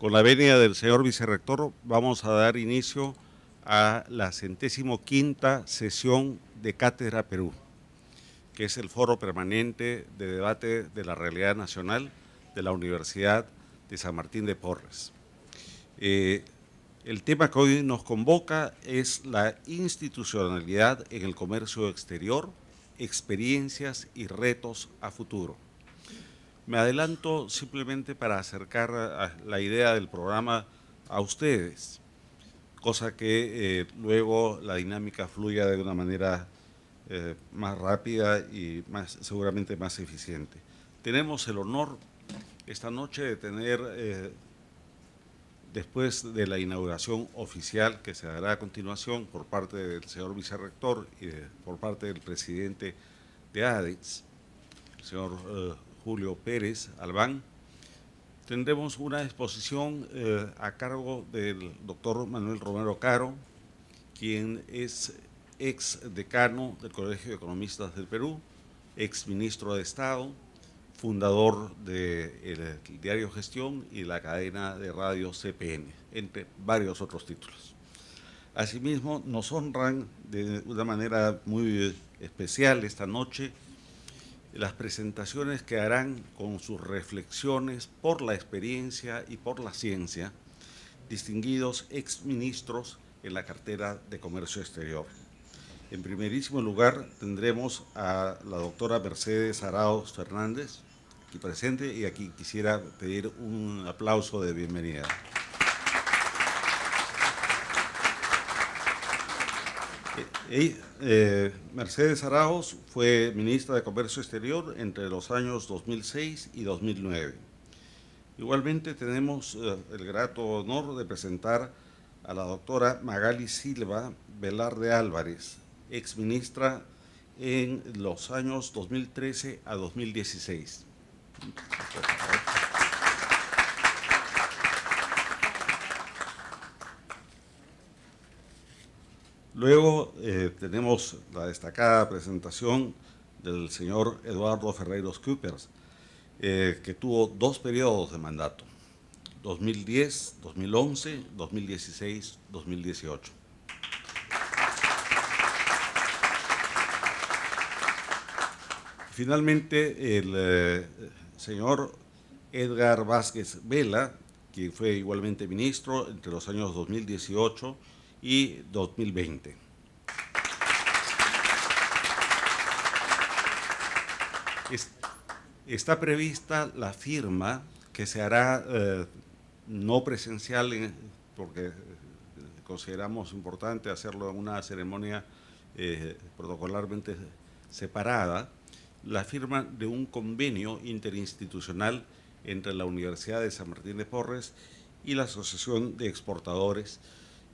Con la venia del señor vicerrector vamos a dar inicio a la centésimo quinta sesión de Cátedra Perú, que es el foro permanente de debate de la realidad nacional de la Universidad de San Martín de Porres. Eh, el tema que hoy nos convoca es la institucionalidad en el comercio exterior, experiencias y retos a futuro. Me adelanto simplemente para acercar la idea del programa a ustedes, cosa que eh, luego la dinámica fluya de una manera eh, más rápida y seguramente más eficiente. Tenemos el honor esta noche de tener, eh, después de la inauguración oficial que se dará a continuación por parte del señor vicerrector y por parte del presidente de ADEX, el señor Julio Pérez Albán, tendremos una exposición eh, a cargo del doctor Manuel Romero Caro, quien es ex decano del Colegio de Economistas del Perú, ex ministro de Estado, fundador del de diario Gestión y la cadena de radio CPN, entre varios otros títulos. Asimismo, nos honran de una manera muy especial esta noche las presentaciones que harán con sus reflexiones por la experiencia y por la ciencia distinguidos exministros en la cartera de Comercio Exterior. En primerísimo lugar tendremos a la doctora Mercedes Arauz Fernández, aquí presente, y aquí quisiera pedir un aplauso de bienvenida. Eh, Mercedes Araos fue ministra de Comercio Exterior entre los años 2006 y 2009. Igualmente tenemos eh, el grato honor de presentar a la doctora Magali Silva Velarde Álvarez, ex ministra en los años 2013 a 2016. Luego eh, tenemos la destacada presentación del señor Eduardo Ferreiros Coopers, eh, que tuvo dos periodos de mandato, 2010, 2011, 2016, 2018. Finalmente, el eh, señor Edgar Vázquez Vela, quien fue igualmente ministro entre los años 2018 y 2020. Está prevista la firma que se hará eh, no presencial eh, porque eh, consideramos importante hacerlo en una ceremonia protocolarmente separada, la firma de un convenio interinstitucional entre la Universidad de San Martín de Porres y la Asociación de Exportadores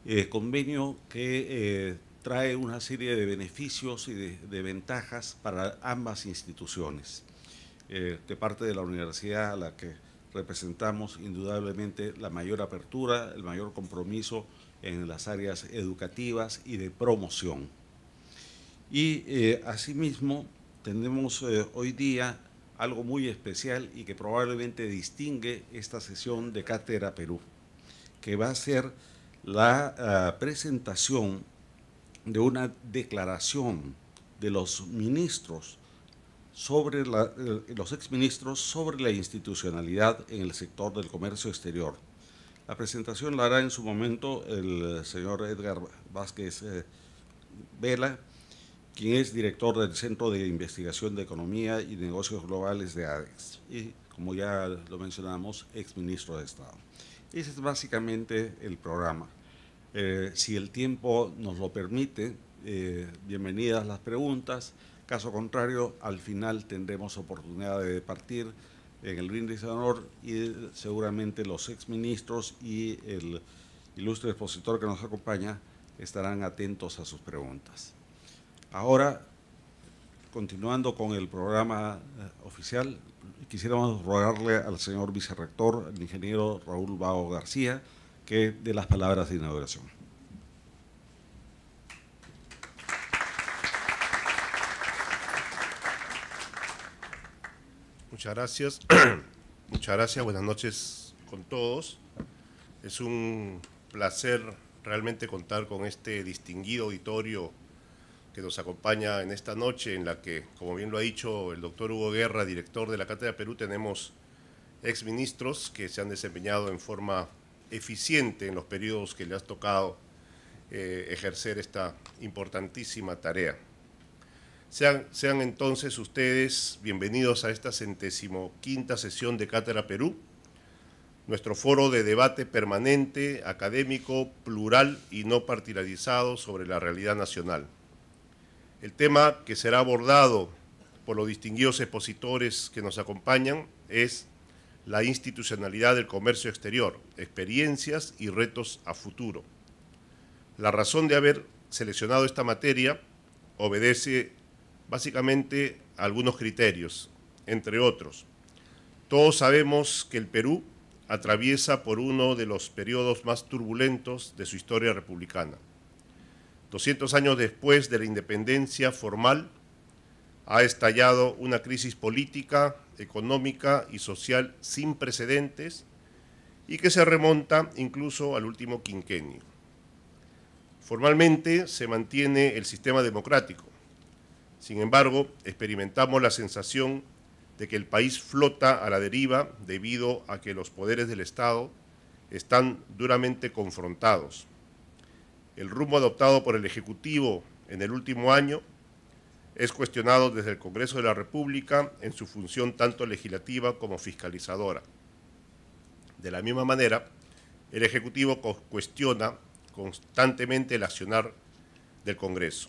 eh, convenio que eh, trae una serie de beneficios y de, ventajas para ambas instituciones. Eh, de parte de la universidad a la que representamos indudablemente la mayor apertura, el mayor compromiso en las áreas educativas y de promoción. Y asimismo tenemos hoy día algo muy especial y que probablemente distingue esta sesión de Cátedra Perú, que va a ser la eh, presentación de una declaración de los ministros sobre la, eh, los exministros sobre la institucionalidad en el sector del comercio exterior. La presentación la hará en su momento el eh, señor Edgar Vázquez Vela, quien es director del Centro de Investigación de Economía y Negocios Globales de ADEX y, como ya lo mencionamos, exministro de Estado. Ese es básicamente el programa. Eh, si el tiempo nos lo permite, eh, bienvenidas las preguntas. Caso contrario, al final tendremos oportunidad de partir en el brindis de honor y seguramente los exministros y el ilustre expositor que nos acompaña estarán atentos a sus preguntas. Ahora, continuando con el programa eh, oficial, quisiéramos rogarle al señor vicerrector, el ingeniero Raúl Bao García, que de las palabras de inauguración. Muchas gracias. Muchas gracias. Buenas noches con todos. Es un placer realmente contar con este distinguido auditorio que nos acompaña en esta noche en la que, como bien lo ha dicho el doctor Hugo Guerra, director de la Cátedra Perú, tenemos exministros que se han desempeñado en forma eficiente en los periodos que le has tocado eh, ejercer esta importantísima tarea. Sean, sean entonces ustedes bienvenidos a esta centésimo quinta sesión de Cátedra Perú, nuestro foro de debate permanente, académico, plural y no partidarizado sobre la realidad nacional. El tema que será abordado por los distinguidos expositores que nos acompañan es la institucionalidad del comercio exterior, experiencias y retos a futuro. La razón de haber seleccionado esta materia obedece básicamente a algunos criterios, entre otros. Todos sabemos que el Perú atraviesa por uno de los periodos más turbulentos de su historia republicana. 200 años después de la independencia formal, ha estallado una crisis política, económica y social sin precedentes y que se remonta incluso al último quinquenio. Formalmente se mantiene el sistema democrático. Sin embargo, experimentamos la sensación de que el país flota a la deriva debido a que los poderes del Estado están duramente confrontados. El rumbo adoptado por el Ejecutivo en el último año es cuestionado desde el Congreso de la República en su función tanto legislativa como fiscalizadora. De la misma manera, el Ejecutivo cuestiona constantemente el accionar del Congreso.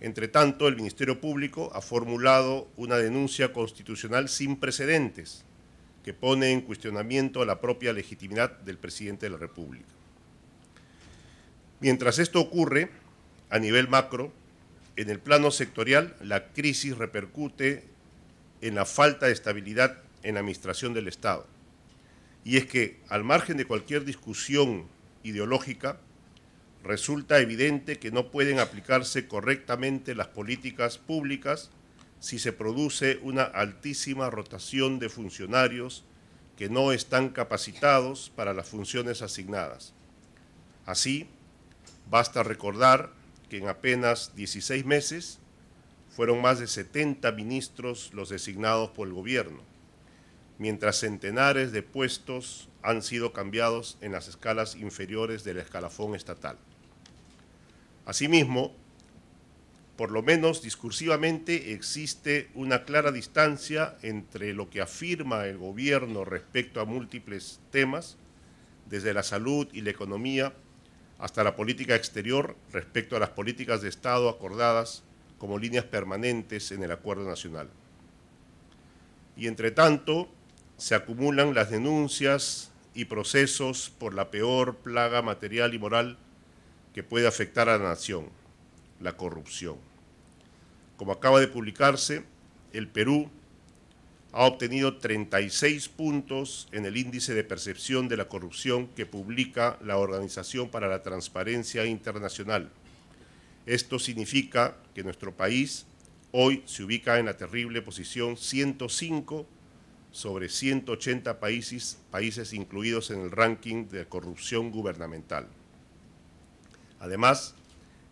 Entre tanto, el Ministerio Público ha formulado una denuncia constitucional sin precedentes que pone en cuestionamiento la propia legitimidad del presidente de la República. Mientras esto ocurre, a nivel macro, en el plano sectorial, la crisis repercute en la falta de estabilidad en la administración del Estado. Y es que, al margen de cualquier discusión ideológica, resulta evidente que no pueden aplicarse correctamente las políticas públicas si se produce una altísima rotación de funcionarios que no están capacitados para las funciones asignadas. Así, basta recordar en apenas 16 meses fueron más de 70 ministros los designados por el gobierno, mientras centenares de puestos han sido cambiados en las escalas inferiores del escalafón estatal. Asimismo, por lo menos discursivamente existe una clara distancia entre lo que afirma el gobierno respecto a múltiples temas, desde la salud y la economía hasta la política exterior respecto a las políticas de Estado acordadas como líneas permanentes en el Acuerdo Nacional. Y entre tanto, se acumulan las denuncias y procesos por la peor plaga material y moral que puede afectar a la nación, la corrupción. Como acaba de publicarse, el Perú ha obtenido 36 puntos en el índice de percepción de la corrupción que publica la Organización para la Transparencia Internacional. Esto significa que nuestro país hoy se ubica en la terrible posición 105 sobre 180 países, países incluidos en el ranking de corrupción gubernamental. Además,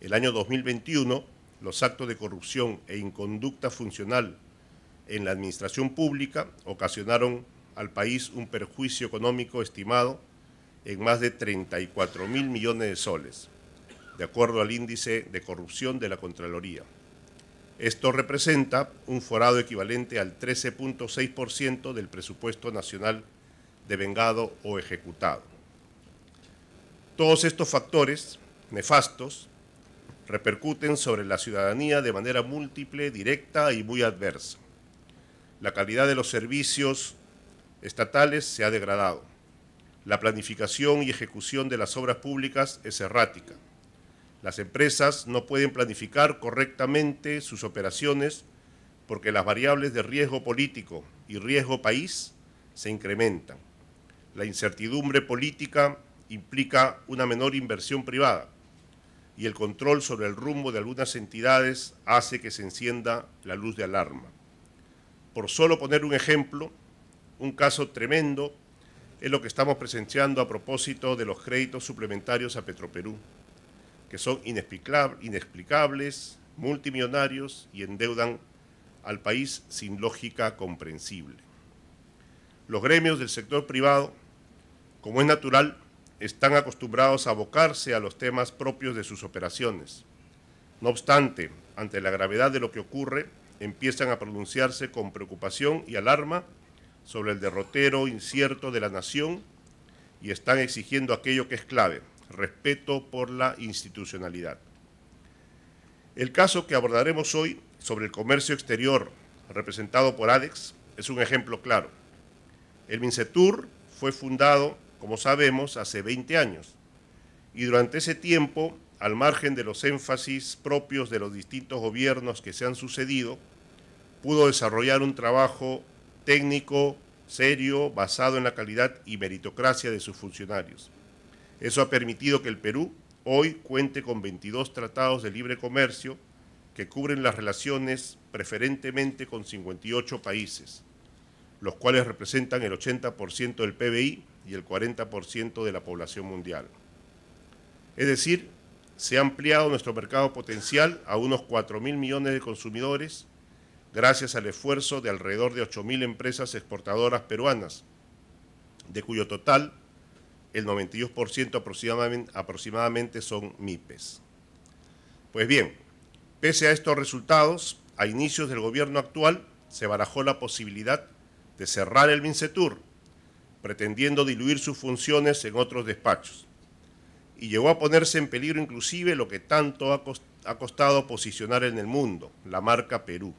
el año 2021, los actos de corrupción e inconducta funcional en la administración pública ocasionaron al país un perjuicio económico estimado en más de 34 mil millones de soles, de acuerdo al índice de corrupción de la Contraloría. Esto representa un forado equivalente al 13.6% del presupuesto nacional devengado o ejecutado. Todos estos factores nefastos repercuten sobre la ciudadanía de manera múltiple, directa y muy adversa la calidad de los servicios estatales se ha degradado. La planificación y ejecución de las obras públicas es errática. Las empresas no pueden planificar correctamente sus operaciones porque las variables de riesgo político y riesgo país se incrementan. La incertidumbre política implica una menor inversión privada y el control sobre el rumbo de algunas entidades hace que se encienda la luz de alarma. Por solo poner un ejemplo, un caso tremendo es lo que estamos presenciando a propósito de los créditos suplementarios a Petroperú, que son inexplicables, multimillonarios y endeudan al país sin lógica comprensible. Los gremios del sector privado, como es natural, están acostumbrados a abocarse a los temas propios de sus operaciones. No obstante, ante la gravedad de lo que ocurre, empiezan a pronunciarse con preocupación y alarma sobre el derrotero incierto de la nación y están exigiendo aquello que es clave, respeto por la institucionalidad. El caso que abordaremos hoy sobre el comercio exterior representado por ADEX es un ejemplo claro. El MINCETUR fue fundado, como sabemos, hace 20 años y durante ese tiempo, al margen de los énfasis propios de los distintos gobiernos que se han sucedido, pudo desarrollar un trabajo técnico serio basado en la calidad y meritocracia de sus funcionarios. Eso ha permitido que el Perú hoy cuente con 22 tratados de libre comercio que cubren las relaciones preferentemente con 58 países, los cuales representan el 80% del PBI y el 40% de la población mundial. Es decir, se ha ampliado nuestro mercado potencial a unos 4 mil millones de consumidores gracias al esfuerzo de alrededor de 8.000 empresas exportadoras peruanas, de cuyo total el 92% aproximadamente, son MIPES. Pues bien, pese a estos resultados, a inicios del gobierno actual se barajó la posibilidad de cerrar el MINCETUR, pretendiendo diluir sus funciones en otros despachos. Y llegó a ponerse en peligro inclusive lo que tanto ha costado posicionar en el mundo, la marca Perú.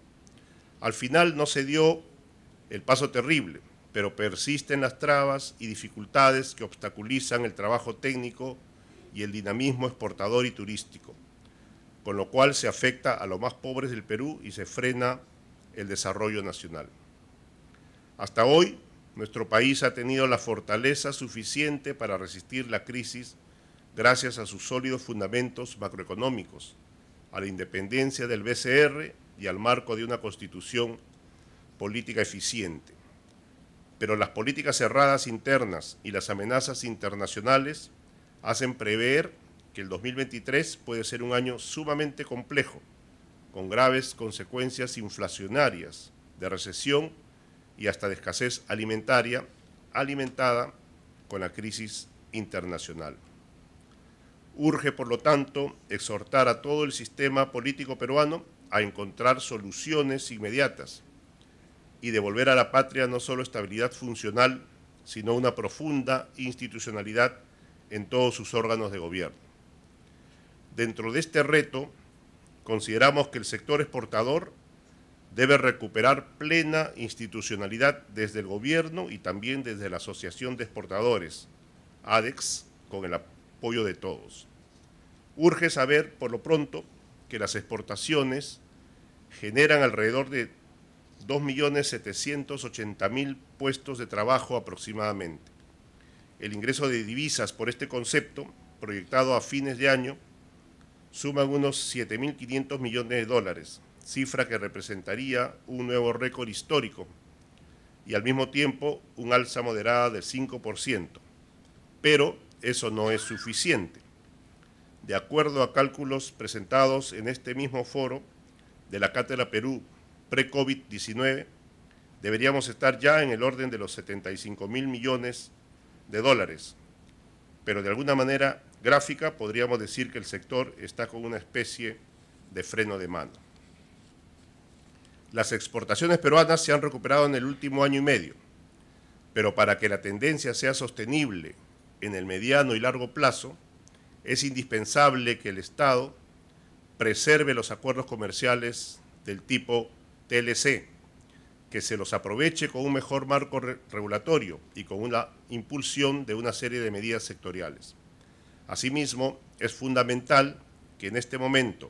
Al final no se dio el paso terrible, pero persisten las trabas y dificultades que obstaculizan el trabajo técnico y el dinamismo exportador y turístico, con lo cual se afecta a los más pobres del Perú y se frena el desarrollo nacional. Hasta hoy, nuestro país ha tenido la fortaleza suficiente para resistir la crisis gracias a sus sólidos fundamentos macroeconómicos, a la independencia del BCR y al marco de una constitución política eficiente. Pero las políticas cerradas internas y las amenazas internacionales hacen prever que el 2023 puede ser un año sumamente complejo, con graves consecuencias inflacionarias, de recesión y hasta de escasez alimentaria, alimentada con la crisis internacional. Urge, por lo tanto, exhortar a todo el sistema político peruano a encontrar soluciones inmediatas y devolver a la patria no solo estabilidad funcional, sino una profunda institucionalidad en todos sus órganos de gobierno. Dentro de este reto, consideramos que el sector exportador debe recuperar plena institucionalidad desde el gobierno y también desde la Asociación de Exportadores, ADEX, con el apoyo de todos. Urge saber, por lo pronto, que las exportaciones generan alrededor de 2.780.000 puestos de trabajo aproximadamente. El ingreso de divisas por este concepto, proyectado a fines de año, suman unos 7.500 millones de dólares, cifra que representaría un nuevo récord histórico y al mismo tiempo un alza moderada del 5%. Pero eso no es suficiente. De acuerdo a cálculos presentados en este mismo foro, de la Cátedra Perú pre-COVID-19, deberíamos estar ya en el orden de los 75 mil millones de dólares. Pero de alguna manera gráfica podríamos decir que el sector está con una especie de freno de mano. Las exportaciones peruanas se han recuperado en el último año y medio, pero para que la tendencia sea sostenible en el mediano y largo plazo, es indispensable que el Estado preserve los acuerdos comerciales del tipo TLC, que se los aproveche con un mejor marco regulatorio y con una impulsión de una serie de medidas sectoriales. Asimismo, es fundamental que en este momento,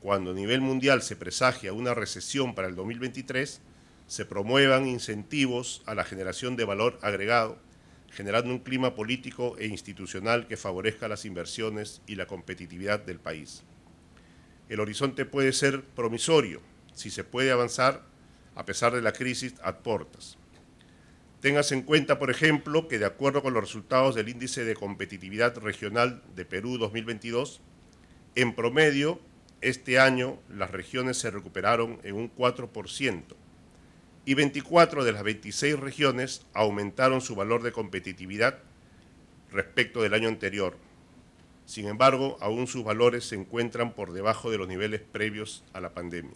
cuando a nivel mundial se presagia una recesión para el 2023, se promuevan incentivos a la generación de valor agregado, generando un clima político e institucional que favorezca las inversiones y la competitividad del país el horizonte puede ser promisorio si se puede avanzar a pesar de la crisis ad portas. Téngase en cuenta, por ejemplo, que de acuerdo con los resultados del Índice de Competitividad Regional de Perú 2022, en promedio, este año las regiones se recuperaron en un 4% y 24 de las 26 regiones aumentaron su valor de competitividad respecto del año anterior, sin embargo, aún sus valores se encuentran por debajo de los niveles previos a la pandemia.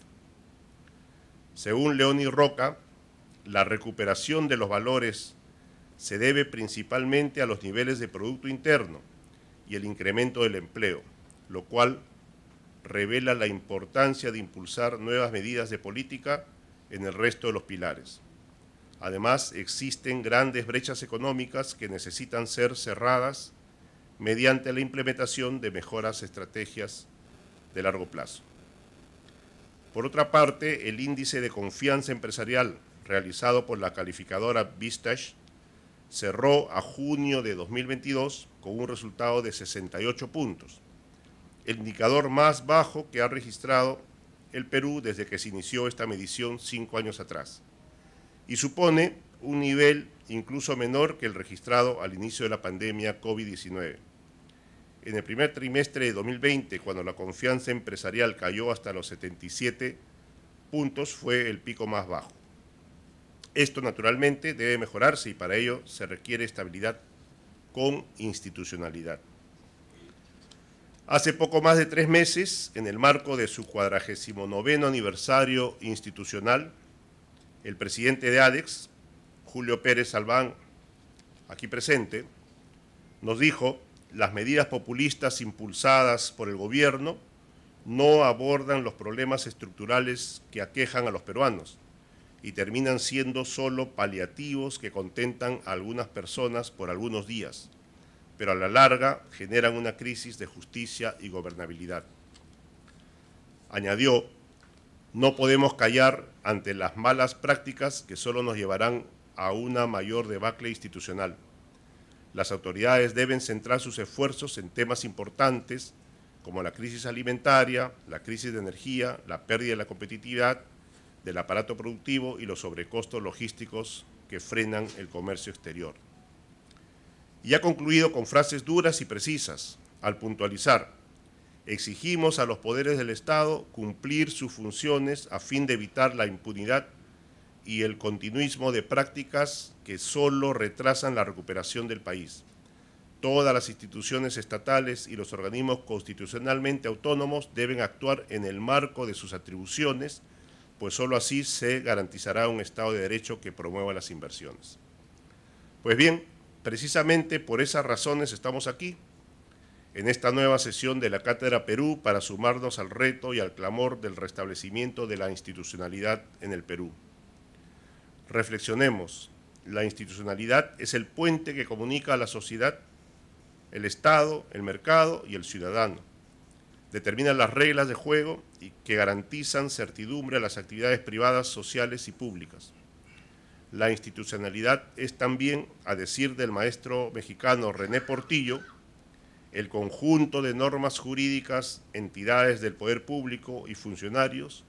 Según Leoni Roca, la recuperación de los valores se debe principalmente a los niveles de Producto Interno y el incremento del empleo, lo cual revela la importancia de impulsar nuevas medidas de política en el resto de los pilares. Además, existen grandes brechas económicas que necesitan ser cerradas mediante la implementación de mejoras estrategias de largo plazo. Por otra parte, el índice de confianza empresarial realizado por la calificadora Vistage cerró a junio de 2022 con un resultado de 68 puntos, el indicador más bajo que ha registrado el Perú desde que se inició esta medición cinco años atrás, y supone un nivel incluso menor que el registrado al inicio de la pandemia COVID-19. En el primer trimestre de 2020, cuando la confianza empresarial cayó hasta los 77 puntos, fue el pico más bajo. Esto, naturalmente, debe mejorarse y para ello se requiere estabilidad con institucionalidad. Hace poco más de tres meses, en el marco de su 49 aniversario institucional, el presidente de ADEX, Julio Pérez Albán, aquí presente, nos dijo las medidas populistas impulsadas por el gobierno no abordan los problemas estructurales que aquejan a los peruanos y terminan siendo solo paliativos que contentan a algunas personas por algunos días, pero a la larga generan una crisis de justicia y gobernabilidad. Añadió, no podemos callar ante las malas prácticas que solo nos llevarán a una mayor debacle institucional. Las autoridades deben centrar sus esfuerzos en temas importantes como la crisis alimentaria, la crisis de energía, la pérdida de la competitividad del aparato productivo y los sobrecostos logísticos que frenan el comercio exterior. Y ha concluido con frases duras y precisas al puntualizar, exigimos a los poderes del Estado cumplir sus funciones a fin de evitar la impunidad y el continuismo de prácticas que solo retrasan la recuperación del país. Todas las instituciones estatales y los organismos constitucionalmente autónomos deben actuar en el marco de sus atribuciones, pues solo así se garantizará un Estado de Derecho que promueva las inversiones. Pues bien, precisamente por esas razones estamos aquí, en esta nueva sesión de la Cátedra Perú para sumarnos al reto y al clamor del restablecimiento de la institucionalidad en el Perú. Reflexionemos, la institucionalidad es el puente que comunica a la sociedad, el Estado, el mercado y el ciudadano. Determina las reglas de juego y que garantizan certidumbre a las actividades privadas, sociales y públicas. La institucionalidad es también, a decir del maestro mexicano René Portillo, el conjunto de normas jurídicas, entidades del poder público y funcionarios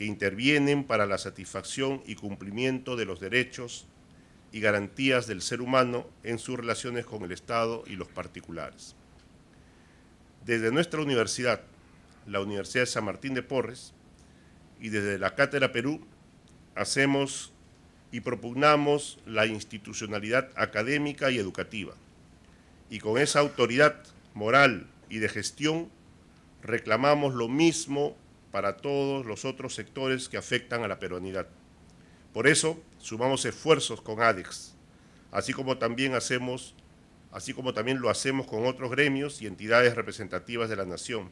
que intervienen para la satisfacción y cumplimiento de los derechos y garantías del ser humano en sus relaciones con el Estado y los particulares. Desde nuestra universidad, la Universidad de San Martín de Porres, y desde la Cátedra Perú, hacemos y propugnamos la institucionalidad académica y educativa, y con esa autoridad moral y de gestión reclamamos lo mismo para todos los otros sectores que afectan a la peruanidad. Por eso, sumamos esfuerzos con ADEX, así como también hacemos así como también lo hacemos con otros gremios y entidades representativas de la nación,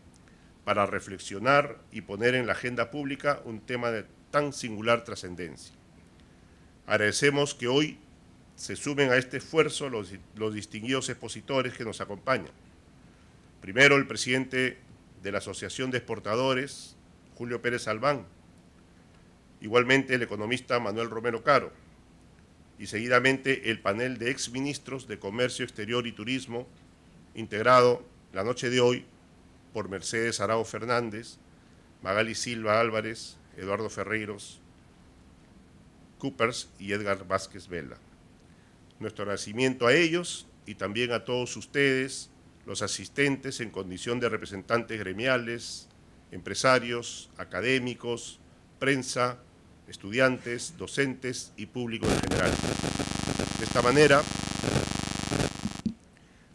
para reflexionar y poner en la agenda pública un tema de tan singular trascendencia. Agradecemos que hoy se sumen a este esfuerzo los, los, distinguidos expositores que nos acompañan. Primero, el presidente de la Asociación de Exportadores Julio Pérez Albán, igualmente el economista Manuel Romero Caro, y seguidamente el panel de exministros de Comercio Exterior y Turismo, integrado la noche de hoy por Mercedes Arao Fernández, Magali Silva Álvarez, Eduardo Ferreiros, Coopers y Edgar Vázquez Vela. Nuestro agradecimiento a ellos y también a todos ustedes, los asistentes en condición de representantes gremiales, empresarios, académicos, prensa, estudiantes, docentes y público en general. De esta manera,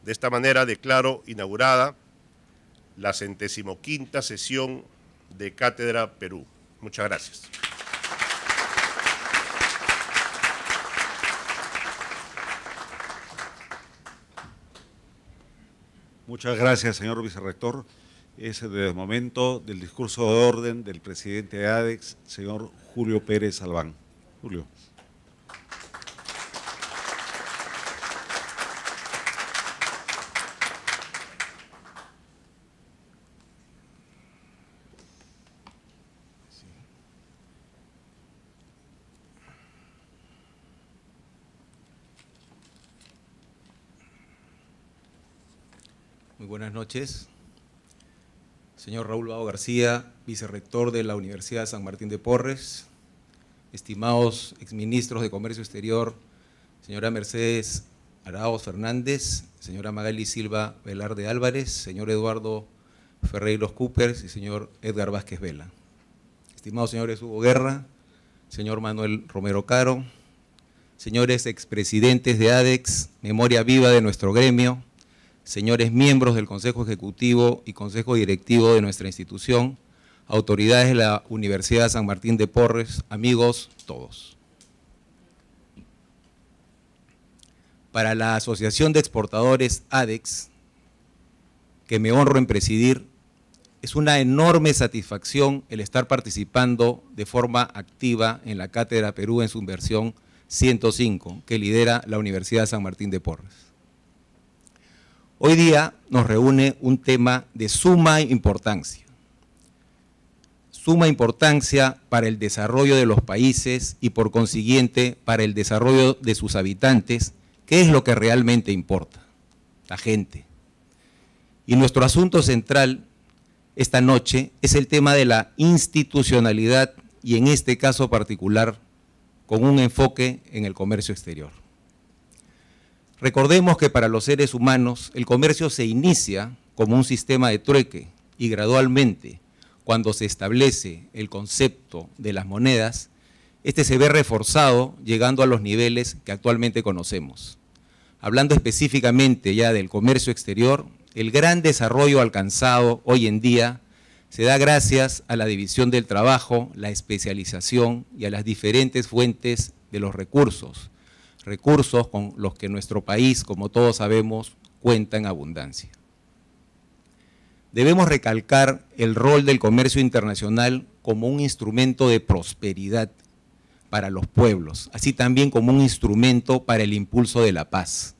de esta manera declaro inaugurada la quinta sesión de Cátedra Perú. Muchas gracias. Muchas gracias, señor vicerrector es el momento del discurso de orden del presidente de ADEX, señor Julio Pérez Albán. Julio. Muy buenas noches señor Raúl Bao García, vicerrector de la Universidad San Martín de Porres, estimados exministros de Comercio Exterior, señora Mercedes Araos Fernández, señora Magali Silva Velarde Álvarez, señor Eduardo Ferreiros Coopers y señor Edgar Vázquez Vela. Estimados señores Hugo Guerra, señor Manuel Romero Caro, señores expresidentes de ADEX, memoria viva de nuestro gremio, señores miembros del Consejo Ejecutivo y Consejo Directivo de nuestra institución, autoridades de la Universidad San Martín de Porres, amigos todos. Para la Asociación de Exportadores ADEX, que me honro en presidir, es una enorme satisfacción el estar participando de forma activa en la Cátedra Perú en su versión 105, que lidera la Universidad San Martín de Porres. Hoy día nos reúne un tema de suma importancia. Suma importancia para el desarrollo de los países y por consiguiente para el desarrollo de sus habitantes, que es lo que realmente importa, la gente. Y nuestro asunto central esta noche es el tema de la institucionalidad y en este caso particular con un enfoque en el comercio exterior. Recordemos que para los seres humanos el comercio se inicia como un sistema de trueque y gradualmente, cuando se establece el concepto de las monedas, este se ve reforzado llegando a los niveles que actualmente conocemos. Hablando específicamente ya del comercio exterior, el gran desarrollo alcanzado hoy en día se da gracias a la división del trabajo, la especialización y a las diferentes fuentes de los recursos, recursos con los que nuestro país, como todos sabemos, cuenta en abundancia. Debemos recalcar el rol del comercio internacional como un instrumento de prosperidad para los pueblos, así también como un instrumento para el impulso de la paz.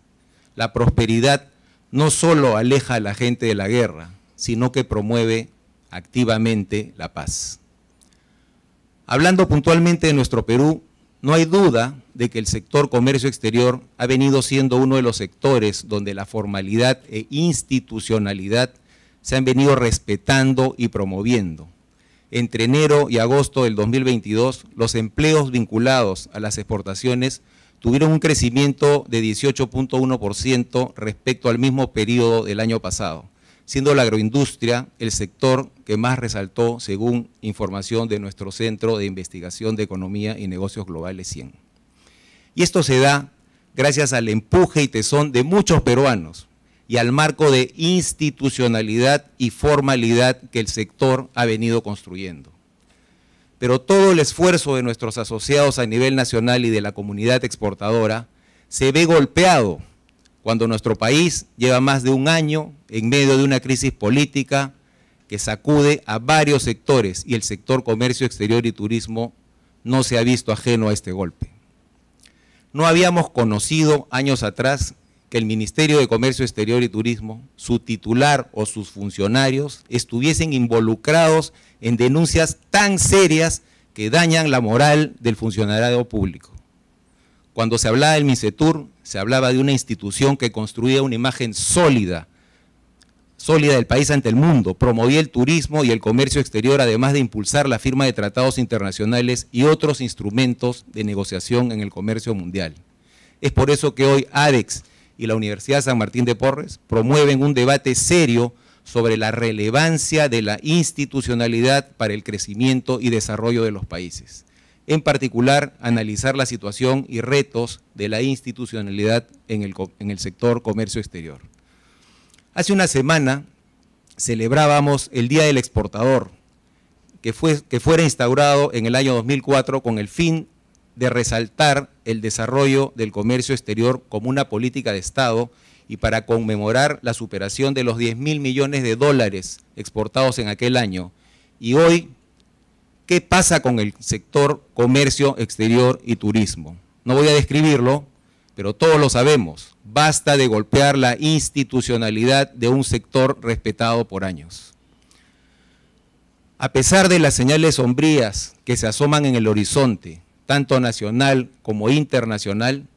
La prosperidad no solo aleja a la gente de la guerra, sino que promueve activamente la paz. Hablando puntualmente de nuestro Perú, no hay duda de que el sector comercio exterior ha venido siendo uno de los sectores donde la formalidad e institucionalidad se han venido respetando y promoviendo. Entre enero y agosto del 2022, los empleos vinculados a las exportaciones tuvieron un crecimiento de 18.1% respecto al mismo periodo del año pasado siendo la agroindustria el sector que más resaltó según información de nuestro Centro de Investigación de Economía y Negocios Globales 100. E y esto se da gracias al empuje y tesón de muchos peruanos y al marco de institucionalidad y formalidad que el sector ha venido construyendo. Pero todo el esfuerzo de nuestros asociados a nivel nacional y de la comunidad exportadora se ve golpeado cuando nuestro país lleva más de un año en medio de una crisis política que sacude a varios sectores y el sector comercio exterior y turismo no se ha visto ajeno a este golpe. No habíamos conocido años atrás que el Ministerio de Comercio Exterior y Turismo, su titular o sus funcionarios estuviesen involucrados en denuncias tan serias que dañan la moral del funcionario público. Cuando se hablaba del MICETUR, se hablaba de una institución que construía una imagen sólida, sólida del país ante el mundo, promovía el turismo y el comercio exterior, además de impulsar la firma de tratados internacionales y otros instrumentos de negociación en el comercio mundial. Es por eso que hoy ADEX y la Universidad San Martín de Porres promueven un debate serio sobre la relevancia de la institucionalidad para el crecimiento y desarrollo de los países en particular analizar la situación y retos de la institucionalidad en el, sector comercio exterior. Hace una semana celebrábamos el Día del Exportador, que, fue, que fuera instaurado en el año 2004 con el fin de resaltar el desarrollo del comercio exterior como una política de Estado y para conmemorar la superación de los 10 mil millones de dólares exportados en aquel año. Y hoy ¿Qué pasa con el sector comercio exterior y turismo? No voy a describirlo, pero todos lo sabemos. Basta de golpear la institucionalidad de un sector respetado por años. A pesar de las señales sombrías que se asoman en el horizonte, tanto nacional como internacional,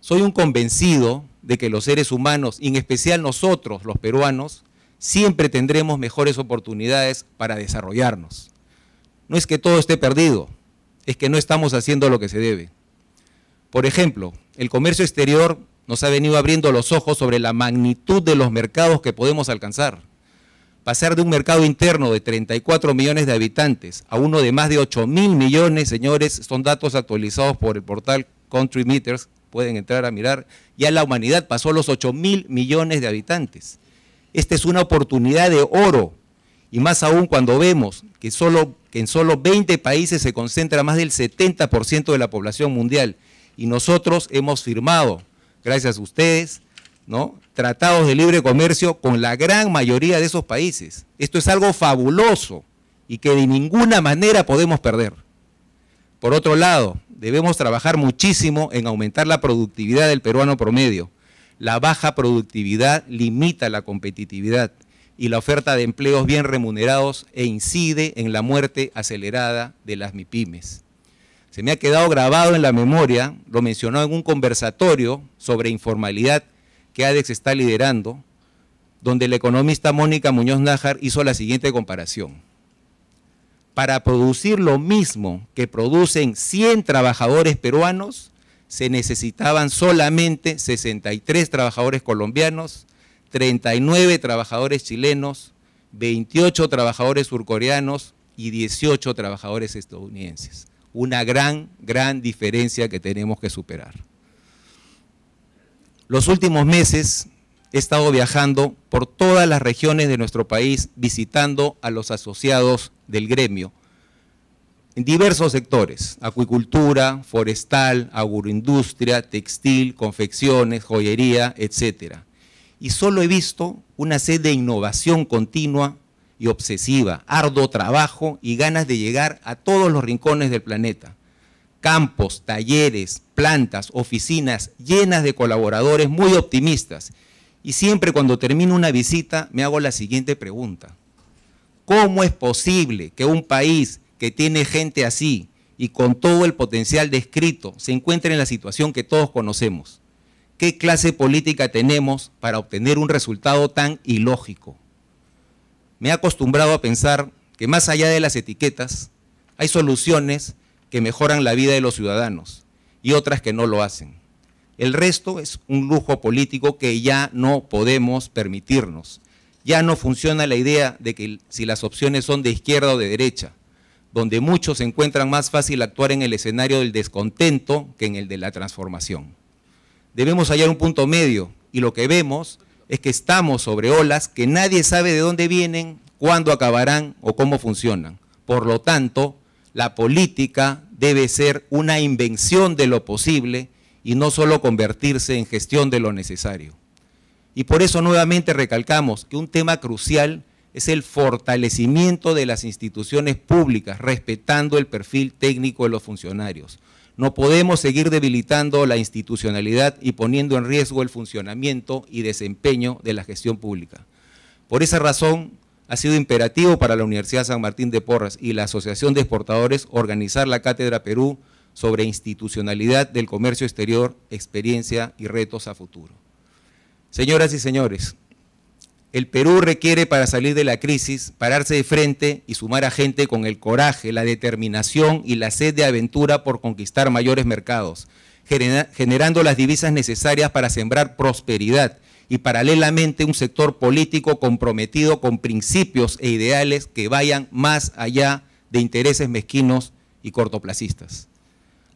soy un convencido de que los seres humanos, y en especial nosotros los peruanos, siempre tendremos mejores oportunidades para desarrollarnos no es que todo esté perdido, es que no estamos haciendo lo que se debe. Por ejemplo, el comercio exterior nos ha venido abriendo los ojos sobre la magnitud de los mercados que podemos alcanzar. Pasar de un mercado interno de 34 millones de habitantes a uno de más de 8 mil millones, señores, son datos actualizados por el portal Country Meters, pueden entrar a mirar, ya la humanidad pasó a los 8 mil millones de habitantes. Esta es una oportunidad de oro, y más aún cuando vemos que solo que en solo 20 países se concentra más del 70% de la población mundial. Y nosotros hemos firmado, gracias a ustedes, ¿no? tratados de libre comercio con la gran mayoría de esos países. Esto es algo fabuloso y que de ninguna manera podemos perder. Por otro lado, debemos trabajar muchísimo en aumentar la productividad del peruano promedio. La baja productividad limita la competitividad y la oferta de empleos bien remunerados e incide en la muerte acelerada de las MIPIMES. Se me ha quedado grabado en la memoria, lo mencionó en un conversatorio sobre informalidad que ADEX está liderando, donde la economista Mónica Muñoz Nájar hizo la siguiente comparación. Para producir lo mismo que producen 100 trabajadores peruanos, se necesitaban solamente 63 trabajadores colombianos, 39 trabajadores chilenos, 28 trabajadores surcoreanos y 18 trabajadores estadounidenses. Una gran, gran diferencia que tenemos que superar. Los últimos meses he estado viajando por todas las regiones de nuestro país visitando a los asociados del gremio en diversos sectores, acuicultura, forestal, agroindustria, textil, confecciones, joyería, etcétera y solo he visto una sed de innovación continua y obsesiva, arduo trabajo y ganas de llegar a todos los rincones del planeta. Campos, talleres, plantas, oficinas llenas de colaboradores muy optimistas. Y siempre cuando termino una visita me hago la siguiente pregunta. ¿Cómo es posible que un país que tiene gente así y con todo el potencial descrito se encuentre en la situación que todos conocemos? ¿Qué clase política tenemos para obtener un resultado tan ilógico? Me he acostumbrado a pensar que más allá de las etiquetas, hay soluciones que mejoran la vida de los ciudadanos y otras que no lo hacen. El resto es un lujo político que ya no podemos permitirnos. Ya no funciona la idea de que si las opciones son de izquierda o de derecha, donde muchos encuentran más fácil actuar en el escenario del descontento que en el de la transformación. Debemos hallar un punto medio y lo que vemos es que estamos sobre olas que nadie sabe de dónde vienen, cuándo acabarán o cómo funcionan. Por lo tanto, la política debe ser una invención de lo posible y no solo convertirse en gestión de lo necesario. Y por eso nuevamente recalcamos que un tema crucial es el fortalecimiento de las instituciones públicas, respetando el perfil técnico de los funcionarios. No podemos seguir debilitando la institucionalidad y poniendo en riesgo el funcionamiento y desempeño de la gestión pública. Por esa razón, ha sido imperativo para la Universidad San Martín de Porras y la Asociación de Exportadores organizar la Cátedra Perú sobre institucionalidad del comercio exterior, experiencia y retos a futuro. Señoras y señores, el Perú requiere para salir de la crisis pararse de frente y sumar a gente con el coraje, la determinación y la sed de aventura por conquistar mayores mercados, generando las divisas necesarias para sembrar prosperidad y paralelamente un sector político comprometido con principios e ideales que vayan más allá de intereses mezquinos y cortoplacistas.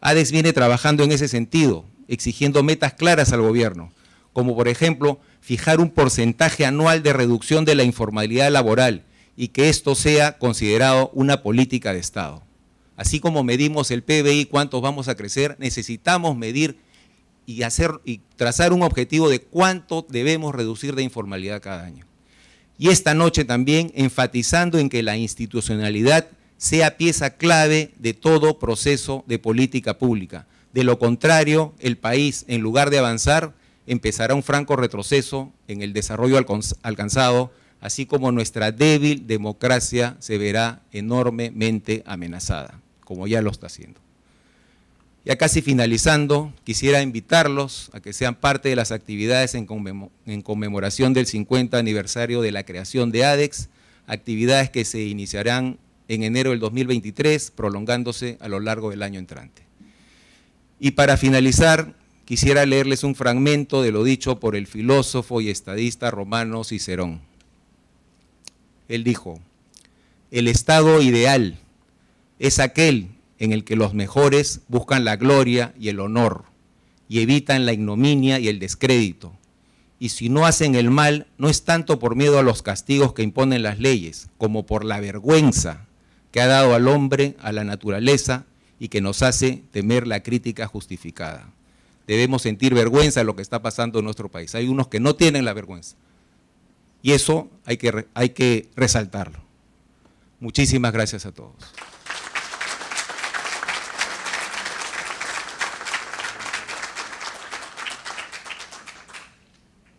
ADES viene trabajando en ese sentido, exigiendo metas claras al gobierno, como por ejemplo fijar un porcentaje anual de reducción de la informalidad laboral y que esto sea considerado una política de Estado. Así como medimos el PBI, cuántos vamos a crecer, necesitamos medir y, hacer, y trazar un objetivo de cuánto debemos reducir de informalidad cada año. Y esta noche también enfatizando en que la institucionalidad sea pieza clave de todo proceso de política pública. De lo contrario, el país, en lugar de avanzar, empezará un franco retroceso en el desarrollo alcanzado, así como nuestra débil democracia se verá enormemente amenazada, como ya lo está haciendo. Ya casi finalizando, quisiera invitarlos a que sean parte de las actividades en, conmemoración del 50 aniversario de la creación de ADEX, actividades que se iniciarán en enero del 2023, prolongándose a lo largo del año entrante. Y para finalizar, quisiera leerles un fragmento de lo dicho por el filósofo y estadista romano Cicerón. Él dijo, el estado ideal es aquel en el que los mejores buscan la gloria y el honor y evitan la ignominia y el descrédito. Y si no hacen el mal, no es tanto por miedo a los castigos que imponen las leyes, como por la vergüenza que ha dado al hombre, a la naturaleza, y que nos hace temer la crítica justificada debemos sentir vergüenza de lo que está pasando en nuestro país. Hay unos que no tienen la vergüenza. Y eso hay que, hay que resaltarlo. Muchísimas gracias a todos.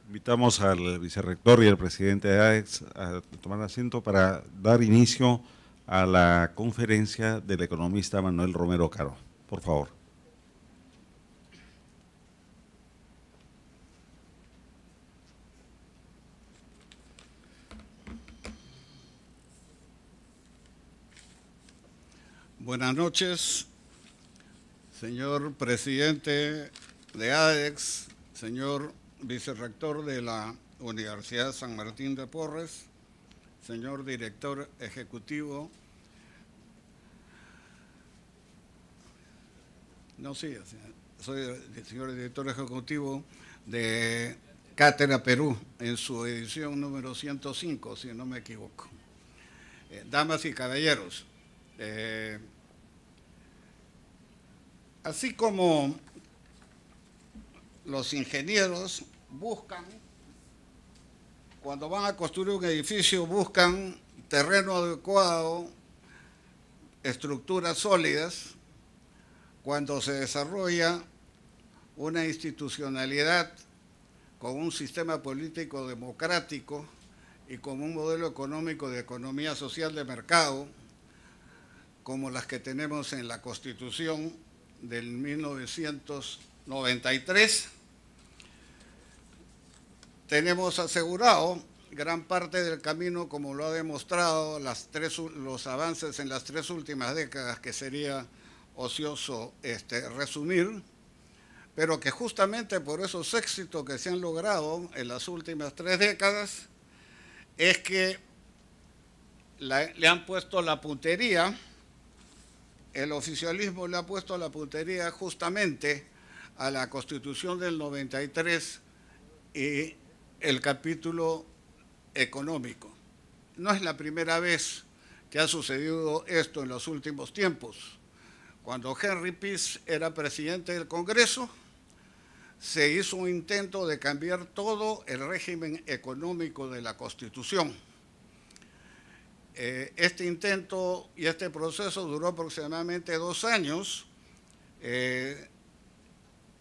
Invitamos al vicerrector y al presidente de AEX a tomar asiento para dar inicio a la conferencia del economista Manuel Romero Caro. Por favor. Buenas noches, señor presidente de ADEX, señor vicerrector de la Universidad San Martín de Porres, señor director ejecutivo. No, sí, soy el señor director ejecutivo de Cátedra Perú en su edición número 105, si no me equivoco. Eh, damas y caballeros, eh, así como los ingenieros buscan, cuando van a construir un edificio, buscan terreno adecuado, estructuras sólidas, cuando se desarrolla una institucionalidad con un sistema político democrático y con un modelo económico de economía social de mercado, como las que tenemos en la Constitución del 1993, tenemos asegurado gran parte del camino, como lo ha demostrado los avances en las tres últimas décadas, que sería ocioso este, resumir, pero que justamente por esos éxitos que se han logrado en las últimas tres décadas, es que le han puesto la puntería el oficialismo le ha puesto la puntería justamente a la Constitución del 93 y el capítulo económico. No es la primera vez que ha sucedido esto en los últimos tiempos. Cuando Henry Pease era presidente del Congreso, se hizo un intento de cambiar todo el régimen económico de la Constitución eh, este intento y este proceso duró aproximadamente dos años. Eh,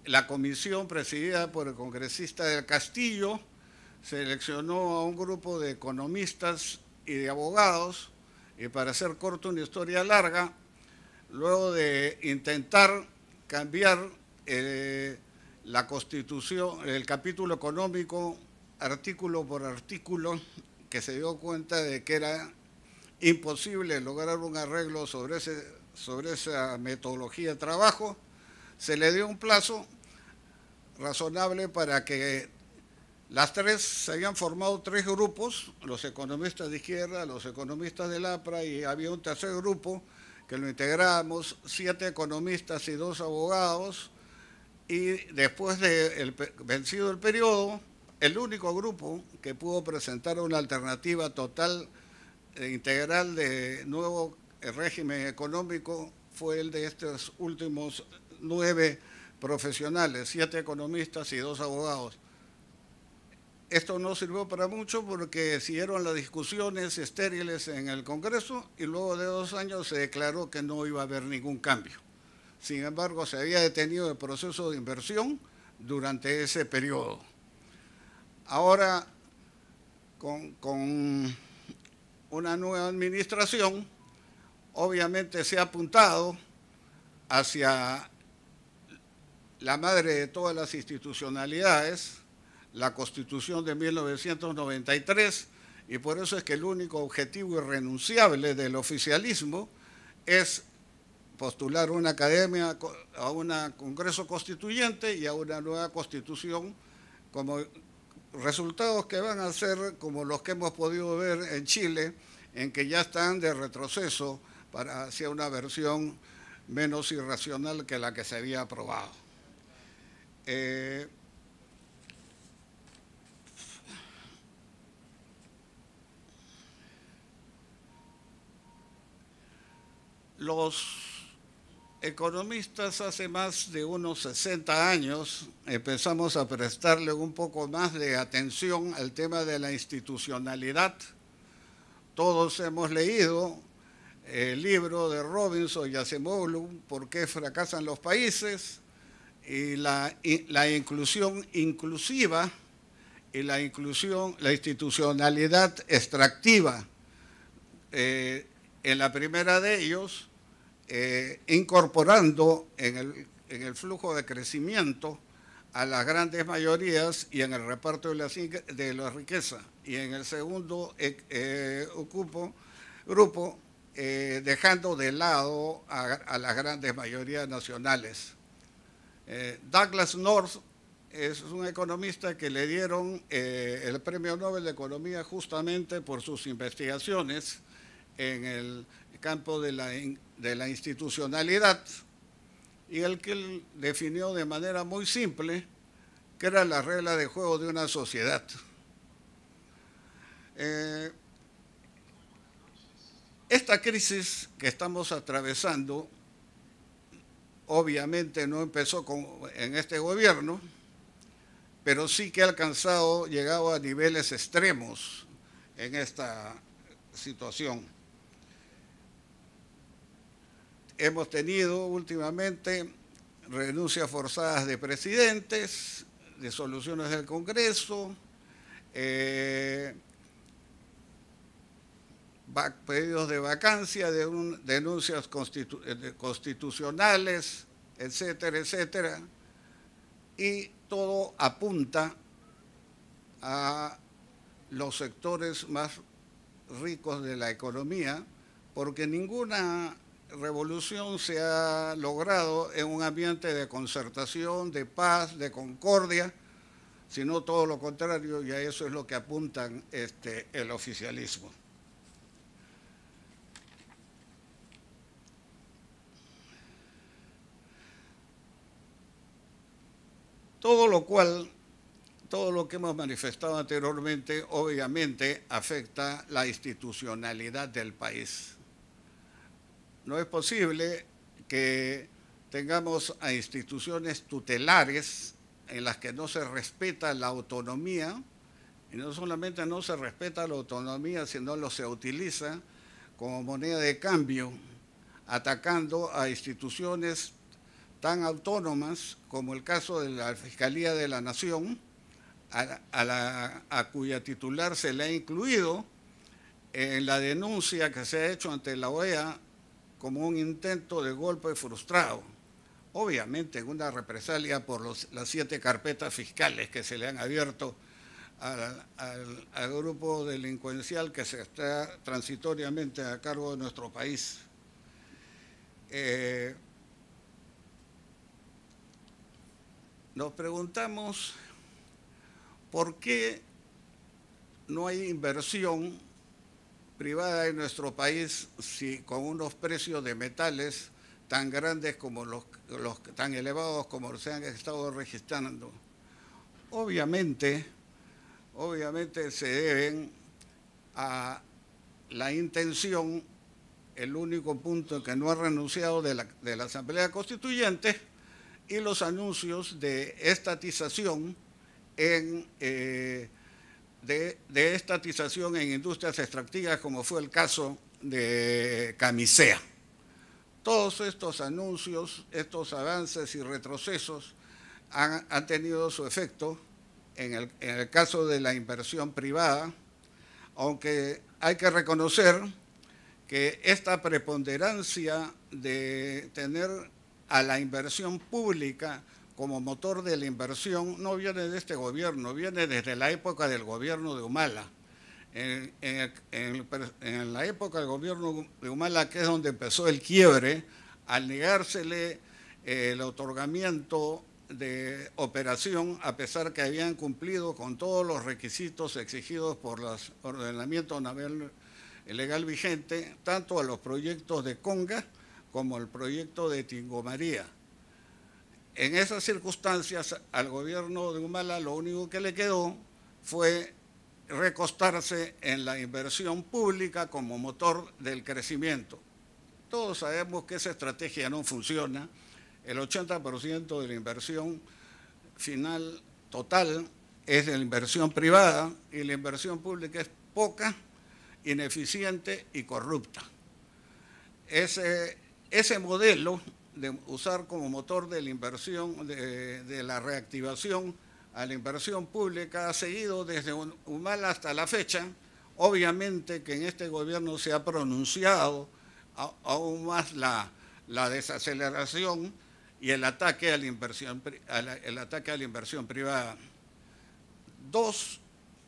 la comisión presidida por el congresista del Castillo seleccionó a un grupo de economistas y de abogados, y para hacer corto una historia larga, luego de intentar cambiar eh, la constitución, el capítulo económico, artículo por artículo, que se dio cuenta de que era imposible lograr un arreglo sobre, ese, esa metodología de trabajo, se le dio un plazo razonable para que las tres se habían formado tres grupos, los economistas de izquierda, los economistas del APRA y había un tercer grupo que lo integrábamos, siete economistas y dos abogados, y después de vencido el periodo, el único grupo que pudo presentar una alternativa total eh, integral de nuevo régimen económico fue el de estos últimos nueve profesionales, siete economistas y dos abogados. Esto no sirvió para mucho porque siguieron las discusiones estériles en el Congreso y luego de dos años se declaró que no iba a haber ningún cambio. Sin embargo, se había detenido el proceso de inversión durante ese periodo. Ahora, con, con una nueva administración, obviamente se ha apuntado hacia la madre de todas las institucionalidades, la Constitución de 1993, y por eso es que el único objetivo irrenunciable del oficialismo es postular una academia a un congreso constituyente y a una nueva constitución como resultados que van a ser como los que hemos podido ver en Chile, en que ya están de retroceso para hacia una versión menos irracional que la que se había aprobado. Eh, los economistas hace más de unos 60 años empezamos a prestarle un poco más de atención al tema de la institucionalidad. Todos hemos leído eh, el libro de Robinson y Acemoglu, ¿Por qué fracasan los países? Y la, inclusión inclusiva y la inclusión, la institucionalidad extractiva. Eh, en la primera de ellos, eh, incorporando en el, flujo de crecimiento a las grandes mayorías y en el reparto de la, de la riqueza. Y en el segundo eh, eh, ocupo, grupo, dejando de lado a, a, las grandes mayorías nacionales. Douglas North es un economista que le dieron el Premio Nobel de Economía justamente por sus investigaciones en el campo de la, de la institucionalidad, y el que definió de manera muy simple que era la regla de juego de una sociedad. Eh, esta crisis que estamos atravesando obviamente no empezó en este gobierno, pero sí que ha alcanzado, llegado a niveles extremos en esta situación hemos tenido últimamente renuncias forzadas de presidentes, de soluciones del Congreso, eh, pedidos de vacancia, denuncias eh, constitucionales, etcétera, etcétera. Y todo apunta a los sectores más ricos de la economía, porque ninguna revolución se ha logrado en un ambiente de concertación, de paz, de concordia, sino todo lo contrario, y a eso es lo que apuntan este, el oficialismo. Todo lo cual, todo lo que hemos manifestado anteriormente, obviamente afecta la institucionalidad del país no es posible que tengamos a instituciones tutelares en las que no se respeta la autonomía, y no solamente no se respeta la autonomía, sino lo se utiliza como moneda de cambio, atacando a instituciones tan autónomas como el caso de la Fiscalía de la Nación, a, la, a cuya titular se le ha incluido en la denuncia que se ha hecho ante la OEA como un intento de golpe frustrado, obviamente en una represalia por las siete carpetas fiscales que se le han abierto al, grupo delincuencial que se está transitoriamente a cargo de nuestro país. Eh, nos preguntamos por qué no hay inversión privada en nuestro país con unos precios de metales tan grandes como los, tan elevados como se han estado registrando. Obviamente, obviamente se deben a la intención, el único punto que no ha renunciado de la, Asamblea Constituyente y los anuncios de estatización en eh, de, estatización en industrias extractivas, como fue el caso de Camisea. Todos estos anuncios, estos avances y retrocesos han, tenido su efecto en el caso de la inversión privada, aunque hay que reconocer que esta preponderancia de tener a la inversión pública como motor de la inversión no viene de este gobierno, viene desde la época del gobierno de Humala. En, la época del gobierno de Humala, que es donde empezó el quiebre, al negársele eh, el otorgamiento de operación a pesar que habían cumplido con todos los requisitos exigidos por los ordenamientos naval legal vigente, tanto a los proyectos de Conga como al proyecto de Tingomaría en esas circunstancias al gobierno de Humala lo único que le quedó fue recostarse en la inversión pública como motor del crecimiento. Todos sabemos que esa estrategia no funciona. El 80% de la inversión final total es de la inversión privada y la inversión pública es poca, ineficiente y corrupta. Ese, ese modelo de usar como motor de la inversión, de, la reactivación a la inversión pública, ha seguido desde un mal hasta la fecha. Obviamente que en este gobierno se ha pronunciado aún más la, desaceleración y el ataque a la inversión, el ataque a la inversión privada. Dos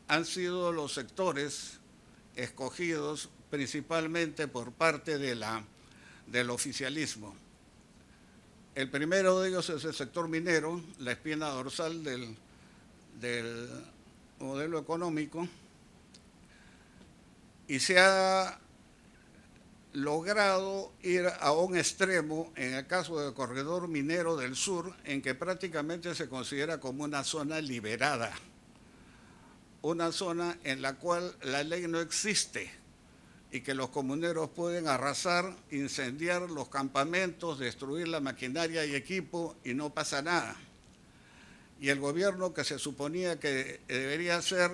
han sido los sectores escogidos principalmente por parte de la, del oficialismo. El primero de ellos es el sector minero, la espina dorsal del, modelo económico, y se ha logrado ir a un extremo, en el caso del corredor minero del sur, en que prácticamente se considera como una zona liberada, una zona en la cual la ley no existe y que los comuneros pueden arrasar, incendiar los campamentos, destruir la maquinaria y equipo y no pasa nada. Y el gobierno que se suponía que debería ser,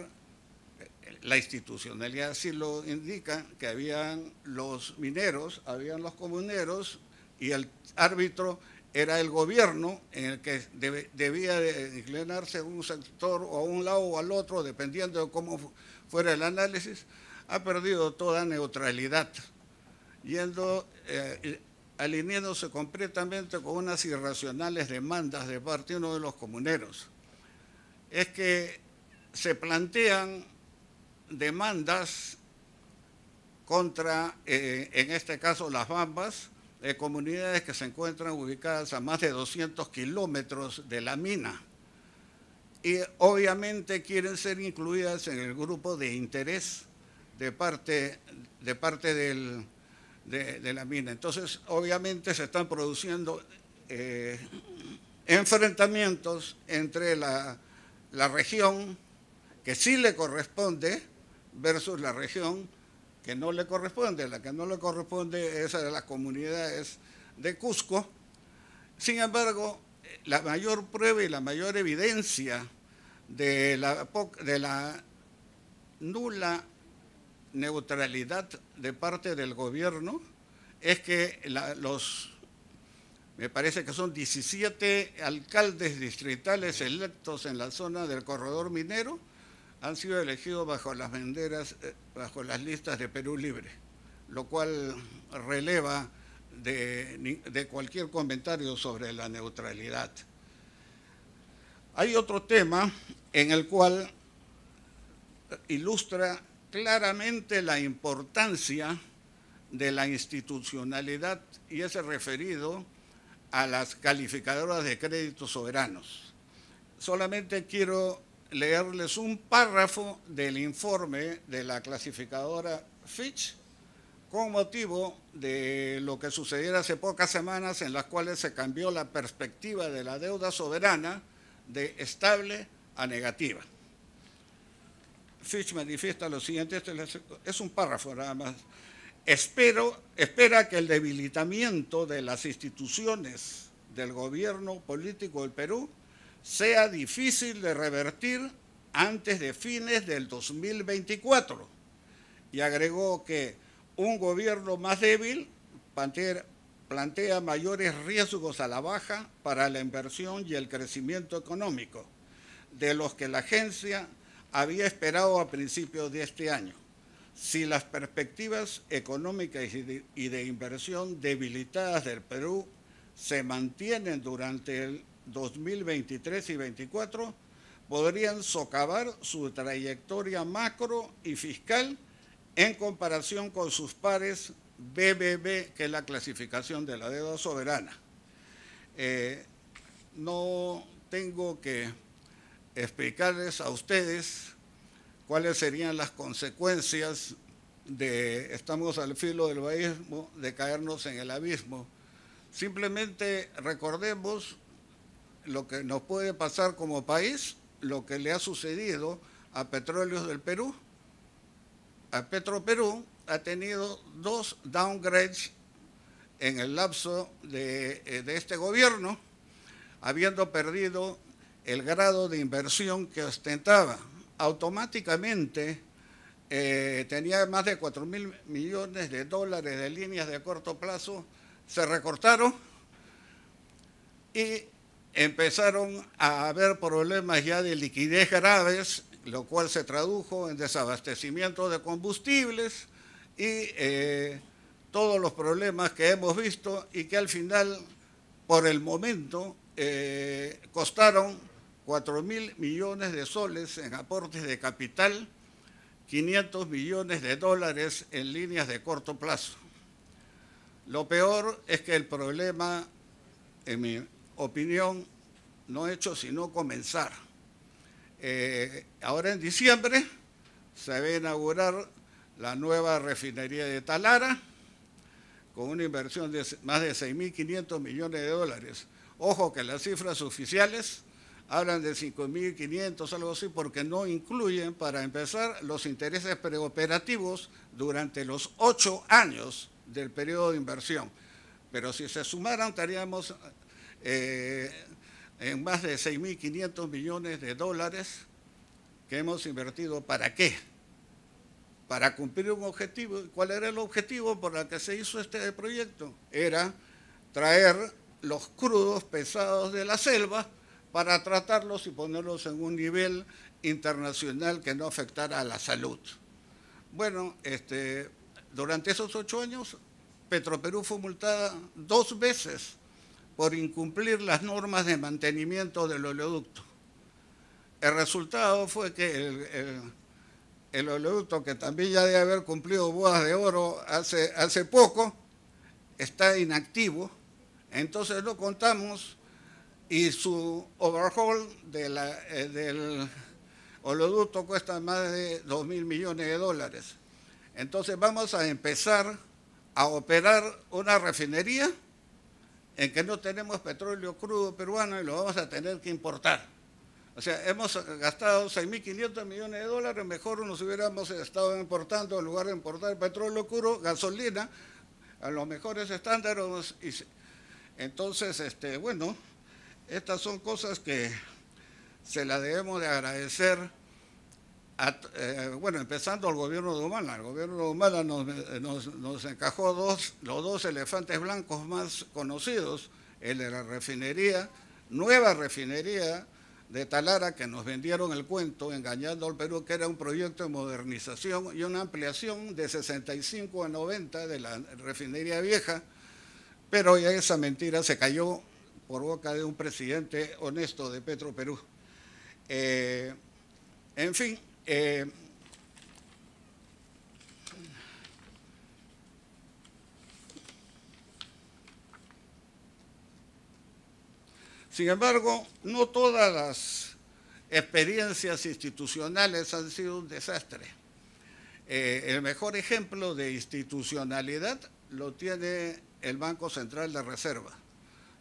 la institucionalidad sí lo indica, que habían los mineros, habían los comuneros y el árbitro era el gobierno en el que debía inclinarse un sector o a un lado o al otro, dependiendo de cómo fuera el análisis, ha perdido toda neutralidad, yendo, eh, alineándose completamente con unas irracionales demandas de parte de uno de los comuneros. Es que se plantean demandas contra, eh, en este caso, las bambas, de eh, comunidades que se encuentran ubicadas a más de 200 kilómetros de la mina y obviamente quieren ser incluidas en el grupo de interés de parte, de parte de, la mina. Entonces, obviamente se están produciendo eh, enfrentamientos entre la, región que sí le corresponde versus la región que no le corresponde. La que no le corresponde es a las comunidades de Cusco. Sin embargo, la mayor prueba y la mayor evidencia de la, de la nula neutralidad de parte del gobierno es que los, me parece que son 17 alcaldes distritales electos en la zona del corredor minero, han sido elegidos bajo las banderas, eh, bajo las listas de Perú Libre, lo cual releva de cualquier comentario sobre la neutralidad. Hay otro tema en el cual ilustra claramente la importancia de la institucionalidad y ese referido a las calificadoras de créditos soberanos. Solamente quiero leerles un párrafo del informe de la clasificadora Fitch con motivo de lo que sucedió hace pocas semanas en las cuales se cambió la perspectiva de la deuda soberana de estable a negativa. Fitch manifiesta lo siguiente, este es un párrafo nada más. espera que el debilitamiento de las instituciones del gobierno político del Perú sea difícil de revertir antes de fines del 2024. Y agregó que un gobierno más débil plantea mayores riesgos a la baja para la inversión y el crecimiento económico, de los que la agencia había esperado a principios de este año. Si las perspectivas económicas y de, inversión debilitadas del Perú se mantienen durante el 2023 y 2024, podrían socavar su trayectoria macro y fiscal en comparación con sus pares BBB, que es la clasificación de la deuda soberana. Eh, no tengo que explicarles a ustedes cuáles serían las consecuencias de, estamos al filo del abismo, de caernos en el abismo. Simplemente recordemos lo que nos puede pasar como país, lo que le ha sucedido a Petróleos del Perú. A Petro Perú ha tenido dos downgrades en el lapso de, eh, de este gobierno, habiendo perdido el grado de inversión que ostentaba. Automáticamente eh, tenía más de 4 mil millones de dólares de líneas de corto plazo, se recortaron y empezaron a haber problemas ya de liquidez graves, lo cual se tradujo en desabastecimiento de combustibles y eh, todos los problemas que hemos visto y que al final, por el momento, eh, costaron 4 mil millones de soles en aportes de capital, 500 millones de dólares en líneas de corto plazo. Lo peor es que el problema, en mi opinión, no ha hecho sino comenzar. Eh, ahora en diciembre se va a inaugurar la nueva refinería de Talara con una inversión de más de 6.500 millones de dólares. Ojo que las cifras oficiales hablan de 5.500, algo así, porque no incluyen, para empezar, los intereses preoperativos durante los ocho años del periodo de inversión. Pero si se sumaran, estaríamos eh, en más de 6.500 millones de dólares que hemos invertido. ¿Para qué? Para cumplir un objetivo. ¿Cuál era el objetivo por el que se hizo este proyecto? Era traer los crudos pesados de la selva para tratarlos y ponerlos en un nivel internacional que no afectara a la salud. Bueno, este, durante esos ocho años, Petroperú fue multada dos veces por incumplir las normas de mantenimiento del oleoducto. El resultado fue que el, oleoducto, que también ya debe haber cumplido bodas de oro hace, hace poco, está inactivo. Entonces no contamos y su overhaul de la, eh, del oleoducto cuesta más de 2 mil millones de dólares. Entonces vamos a empezar a operar una refinería en que no tenemos petróleo crudo peruano y lo vamos a tener que importar. O sea, hemos gastado 6.500 millones de dólares, mejor nos hubiéramos estado importando, en lugar de importar petróleo crudo, gasolina, a los mejores estándares. entonces, este, bueno, estas son cosas que se las debemos de agradecer, eh, bueno, empezando al gobierno de Humala. El gobierno de Humala eh, nos, nos encajó los dos elefantes blancos más conocidos, el de la refinería, nueva refinería de Talara, que nos vendieron el cuento, engañando al Perú, que era un proyecto de modernización y una ampliación de 65 a 90 de la refinería vieja, pero ya esa mentira se cayó por boca de un presidente honesto de Petro Perú. Eh, en fin, eh, sin embargo, no todas las experiencias institucionales han sido un desastre. Eh, el mejor ejemplo de institucionalidad lo tiene el Banco Central de Reserva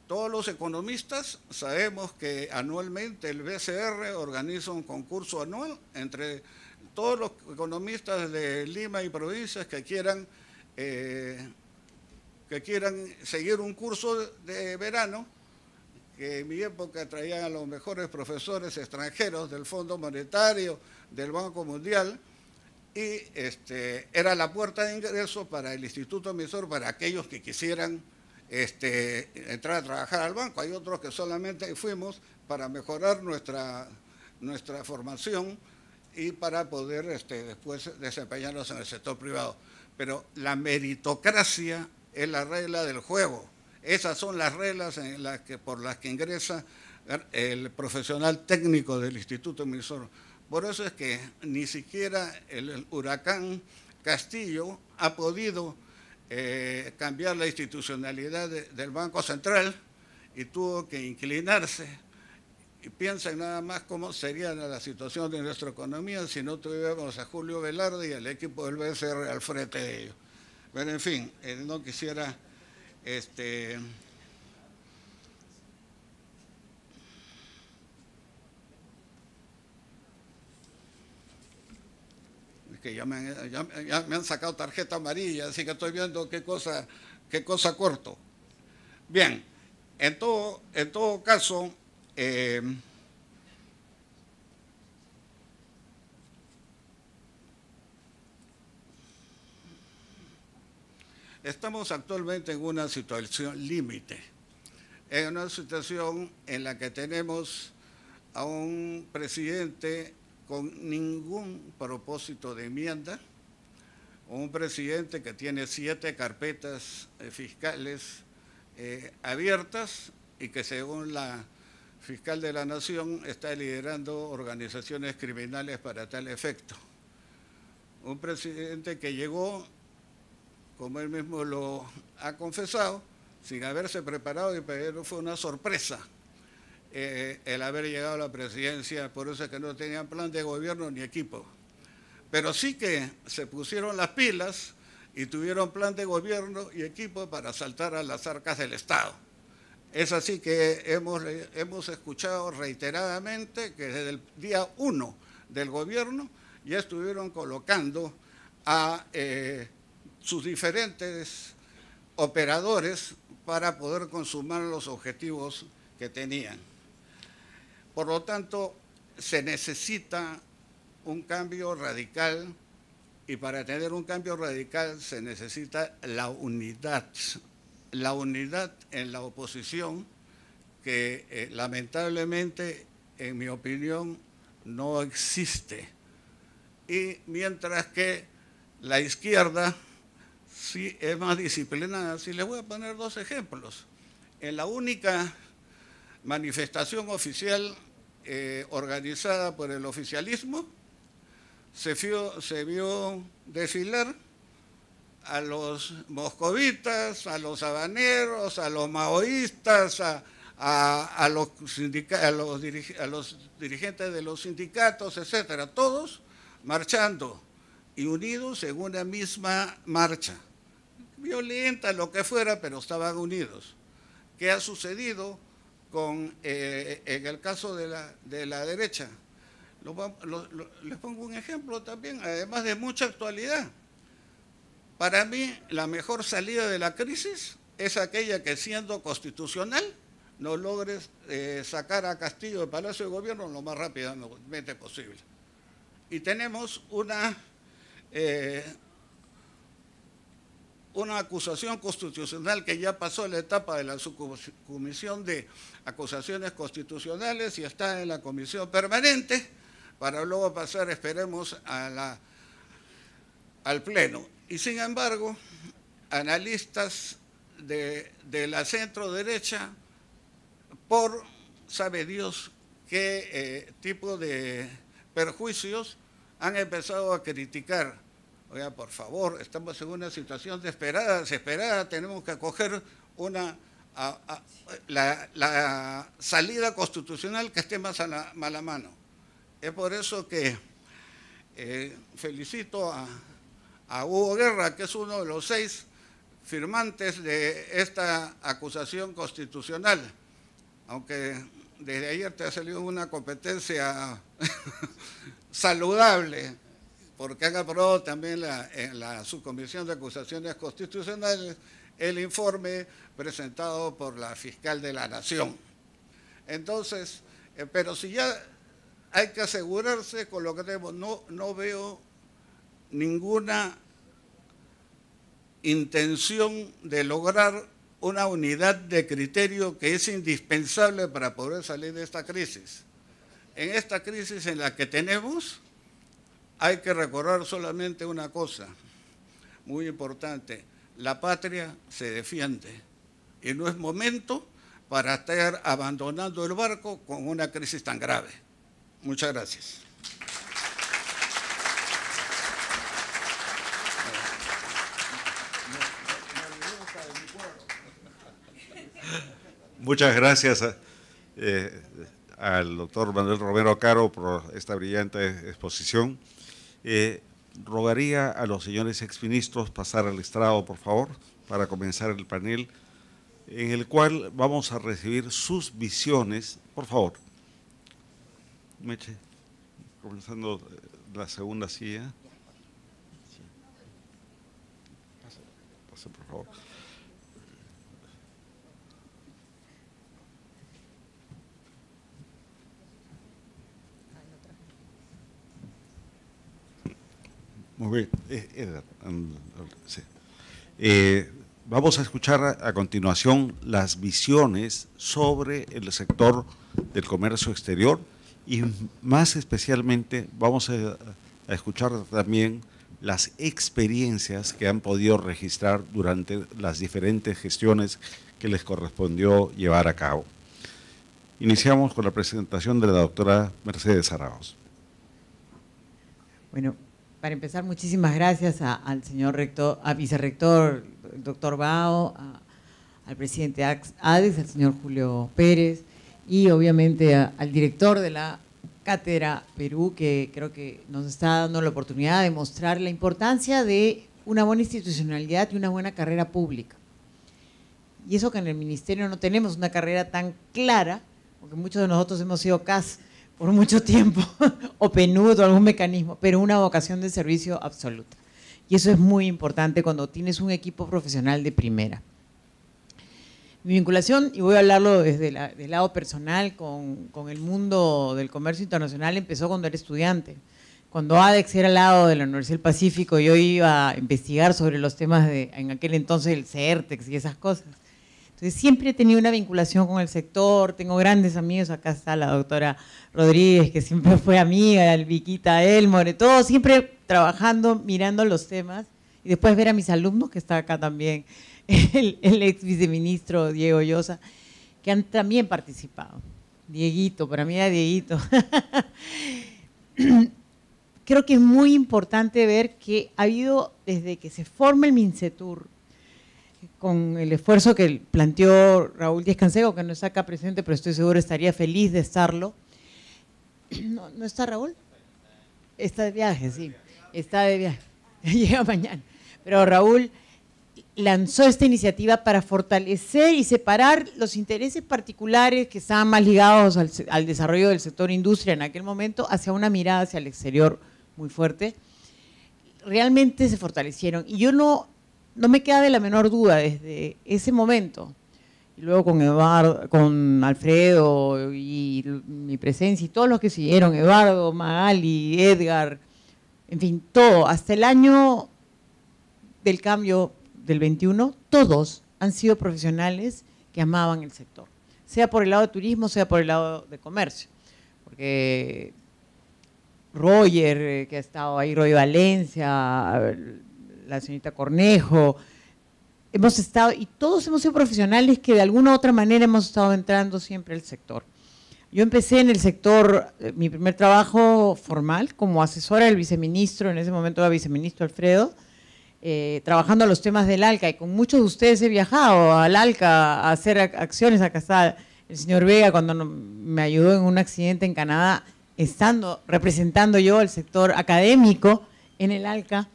todos los economistas sabemos que anualmente el BCR organiza un concurso anual entre todos los economistas de Lima y provincias que quieran, eh, que quieran seguir un curso de verano, que en mi época traían a los mejores profesores extranjeros del Fondo Monetario, del Banco Mundial, y este, era la puerta de ingreso para el Instituto Emisor, para aquellos que quisieran este, entrar a trabajar al banco. Hay otros que solamente fuimos para mejorar nuestra, nuestra formación y para poder este, después desempeñarnos en el sector privado. Pero la meritocracia es la regla del juego. Esas son las reglas en las que, por las que ingresa el profesional técnico del Instituto Emisor. Por eso es que ni siquiera el huracán Castillo ha podido eh, cambiar la institucionalidad del Banco Central y tuvo que inclinarse. Y piensen nada más cómo sería la situación de nuestra economía si no tuviéramos a Julio Velarde y al equipo del BCR al frente de ellos. Pero en fin, eh, no quisiera este, que ya me, han, sacado tarjeta amarilla, así que estoy viendo qué cosa, qué cosa corto. Bien, en todo, en todo caso, eh, estamos actualmente en una situación límite, en una situación en la que tenemos a un presidente con ningún propósito de enmienda, un presidente que tiene siete carpetas eh, fiscales eh, abiertas y que según la fiscal de la Nación está liderando organizaciones criminales para tal efecto. Un presidente que llegó, como él mismo lo ha confesado, sin haberse preparado y pero fue una sorpresa eh, el haber llegado a la presidencia, por eso es que no tenían plan de gobierno ni equipo. Pero sí que se pusieron las pilas y tuvieron plan de gobierno y equipo para saltar a las arcas del Estado. Es así que hemos, hemos escuchado reiteradamente que desde el día uno del gobierno ya estuvieron colocando a eh, sus diferentes operadores para poder consumar los objetivos que tenían. Por lo tanto, se necesita un cambio radical y para tener un cambio radical se necesita la unidad, la unidad en la oposición que eh, lamentablemente, en mi opinión, no existe. Y mientras que la izquierda sí es más disciplinada, si les voy a poner dos ejemplos. En la única manifestación oficial eh, organizada por el oficialismo, se vio, se vio desfilar a los moscovitas, a los habaneros, a los maoístas, a, los, sindica, a los, a los dirigentes de los sindicatos, etcétera, todos marchando y unidos en una misma marcha. Violenta, lo que fuera, pero estaban unidos. ¿Qué ha sucedido? con, eh, en el caso de la, de la derecha. les pongo un ejemplo también, además de mucha actualidad. Para mí, la mejor salida de la crisis es aquella que siendo constitucional no logres eh, sacar a Castillo del Palacio de Gobierno lo más rápidamente posible. Y tenemos una, eh, una acusación constitucional que ya pasó la etapa de la subcomisión de acusaciones constitucionales y está en la comisión permanente para luego pasar, esperemos, al Pleno. Y sin embargo, analistas de, la centro derecha, por sabe Dios qué eh, tipo de perjuicios, han empezado a criticar Oiga, por favor, estamos en una situación desesperada, desesperada, tenemos que acoger una, la, salida constitucional que esté más a la, mala mano. Es por eso que eh, felicito a Hugo Guerra, que es uno de los seis firmantes de esta acusación constitucional, aunque desde ayer te ha salido una competencia saludable porque han aprobado también la, en eh, la subcomisión de acusaciones constitucionales el informe presentado por la fiscal de la Nación. Entonces, eh, pero si ya hay que asegurarse con lo que tenemos, no, no veo ninguna intención de lograr una unidad de criterio que es indispensable para poder salir de esta crisis. En esta crisis en la que tenemos, hay que recordar solamente una cosa muy importante. La patria se defiende y no es momento para estar abandonando el barco con una crisis tan grave. Muchas gracias. Muchas gracias eh, eh, al doctor Manuel Romero Caro por esta brillante exposición. Eh, rogaría a los señores exministros pasar al estrado, por favor, para comenzar el panel, en el cual vamos a recibir sus visiones. Por favor. Meche, comenzando eh, la segunda silla. Pase, por favor. Muy bien, eh, um, um, eh, vamos a escuchar a, continuación las visiones sobre el sector del comercio exterior y más especialmente vamos a, escuchar también las experiencias que han podido registrar durante las diferentes gestiones que les correspondió llevar a cabo. Iniciamos con la presentación de la doctora Mercedes Arauz. Bueno, para empezar, muchísimas gracias al señor rector, a vicerrector, el doctor Bao, al presidente ADES, al señor Julio Pérez y obviamente al director de la Cátedra Perú, que creo que nos está dando la oportunidad de mostrar la importancia de una buena institucionalidad y una buena carrera pública. Y eso que en el ministerio no tenemos una carrera tan clara, porque muchos de nosotros hemos sido CAS por mucho tiempo, o penudo, algún mecanismo, pero una vocación de servicio absoluta. Y eso es muy importante cuando tienes un equipo profesional de primera. Mi vinculación, y voy a hablarlo desde la, lado personal, con, con, el mundo del comercio internacional empezó cuando era estudiante. Cuando ADEX era al lado de la Universidad del Pacífico, yo iba a investigar sobre los temas de, en aquel entonces, el CERTEX y esas cosas. Entonces siempre he tenido una vinculación con el sector, tengo grandes amigos, acá está la doctora Rodríguez, que siempre fue amiga, el Viquita Elmore, todo, siempre trabajando, mirando los temas, y después ver a mis alumnos, que está acá también el, ex viceministro Diego Llosa, que han también participado. Dieguito, para mí era Dieguito. Creo que es muy importante ver que ha habido, desde que se forma el MINCETUR, con el esfuerzo que planteó Raúl Díaz Canseco, que no está acá presente, pero estoy seguro estaría feliz de estarlo. ¿No, está Raúl? Está de viaje, sí. Está de viaje. Llega mañana. Pero Raúl lanzó esta iniciativa para fortalecer y separar los intereses particulares que estaban más ligados al, al desarrollo del sector industria en aquel momento hacia una mirada hacia el exterior muy fuerte. Realmente se fortalecieron. Y yo no no me queda de la menor duda desde ese momento, y luego con con Alfredo y mi presencia y todos los que siguieron, Eduardo, Magali, Edgar, en fin, todo, hasta el año del cambio del 21, todos han sido profesionales que amaban el sector, sea por el lado de turismo, sea por el lado de comercio, porque Roger, eh, que ha estado ahí, Roy Valencia, la señorita Cornejo, hemos estado, y todos hemos sido profesionales que de alguna u otra manera hemos estado entrando siempre al sector. Yo empecé en el sector, eh, mi primer trabajo formal como asesora del viceministro, en ese momento era viceministro Alfredo, eh, trabajando los temas del ALCA, y con muchos de ustedes he viajado al ALCA a hacer acciones. Acá está el señor Vega cuando me ayudó en un accidente en Canadá, estando representando yo al sector académico en el ALCA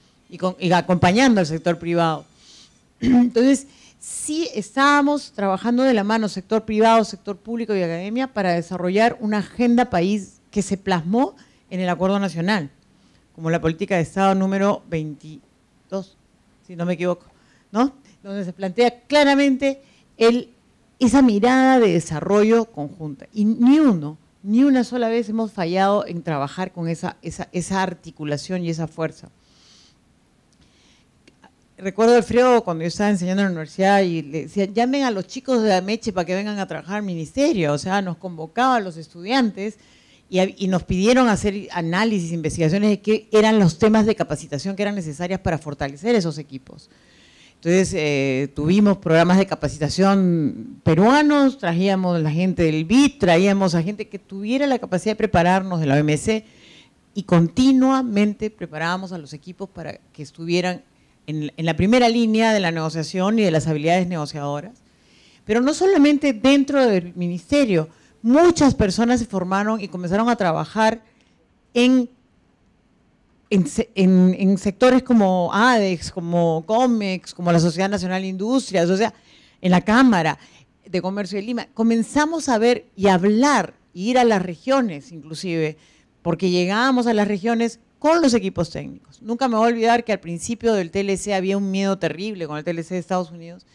y, acompañando al sector privado. Entonces, sí estábamos trabajando de la mano sector privado, sector público y academia para desarrollar una agenda país que se plasmó en el Acuerdo Nacional, como la política de Estado número 22, si no me equivoco, ¿no? Donde se plantea claramente el, esa mirada de desarrollo conjunta. Y ni uno, ni una sola vez hemos fallado en trabajar con esa, esa articulación y esa fuerza recuerdo el frío cuando yo estaba enseñando en la universidad y le decía, llamen a los chicos de Ameche para que vengan a trabajar al ministerio. O sea, nos convocaba a los estudiantes y, nos pidieron hacer análisis, investigaciones de qué eran los temas de capacitación que eran necesarias para fortalecer esos equipos. Entonces, eh, tuvimos programas de capacitación peruanos, trajíamos la gente del BIT, traíamos a gente que tuviera la capacidad de prepararnos de la OMC y continuamente preparábamos a los equipos para que estuvieran en, la primera línea de la negociación y de las habilidades negociadoras. Pero no solamente dentro del ministerio, muchas personas se formaron y comenzaron a trabajar en, en, sectores como ADEX, como COMEX, como la Sociedad Nacional de Industrias, o sea, en la Cámara de Comercio de Lima. Comenzamos a ver y hablar, y ir a las regiones inclusive, porque llegábamos a las regiones con los equipos técnicos. Nunca me voy a olvidar que al principio del TLC había un miedo terrible con el TLC de Estados Unidos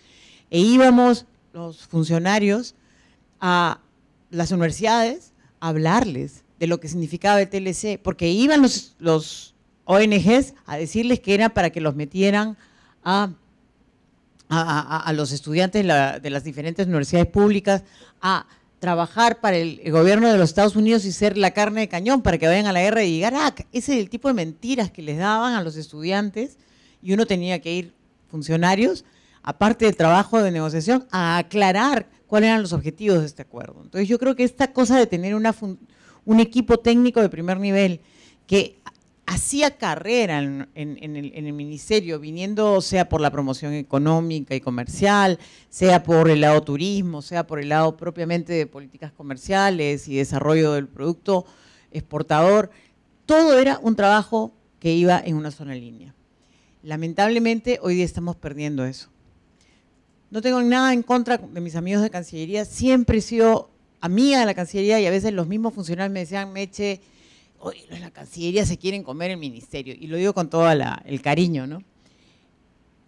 e íbamos los funcionarios a las universidades a hablarles de lo que significaba el TLC, porque iban los, ONGs a decirles que era para que los metieran a, los estudiantes de las diferentes universidades públicas a trabajar para el gobierno de los Estados Unidos y ser la carne de cañón para que vayan a la guerra y digan, ah, ese es el tipo de mentiras que les daban a los estudiantes y uno tenía que ir, funcionarios, aparte del trabajo de negociación, a aclarar cuáles eran los objetivos de este acuerdo. Entonces yo creo que esta cosa de tener una un equipo técnico de primer nivel que hacía carrera en, el, ministerio, viniendo sea por la promoción económica y comercial, sea por el lado turismo, sea por el lado propiamente de políticas comerciales y desarrollo del producto exportador, todo era un trabajo que iba en una sola línea. Lamentablemente hoy día estamos perdiendo eso. No tengo nada en contra de mis amigos de Cancillería, siempre he sido amiga de la Cancillería y a veces los mismos funcionarios me decían, Meche, eche la Cancillería se quieren comer el ministerio, y lo digo con todo el cariño,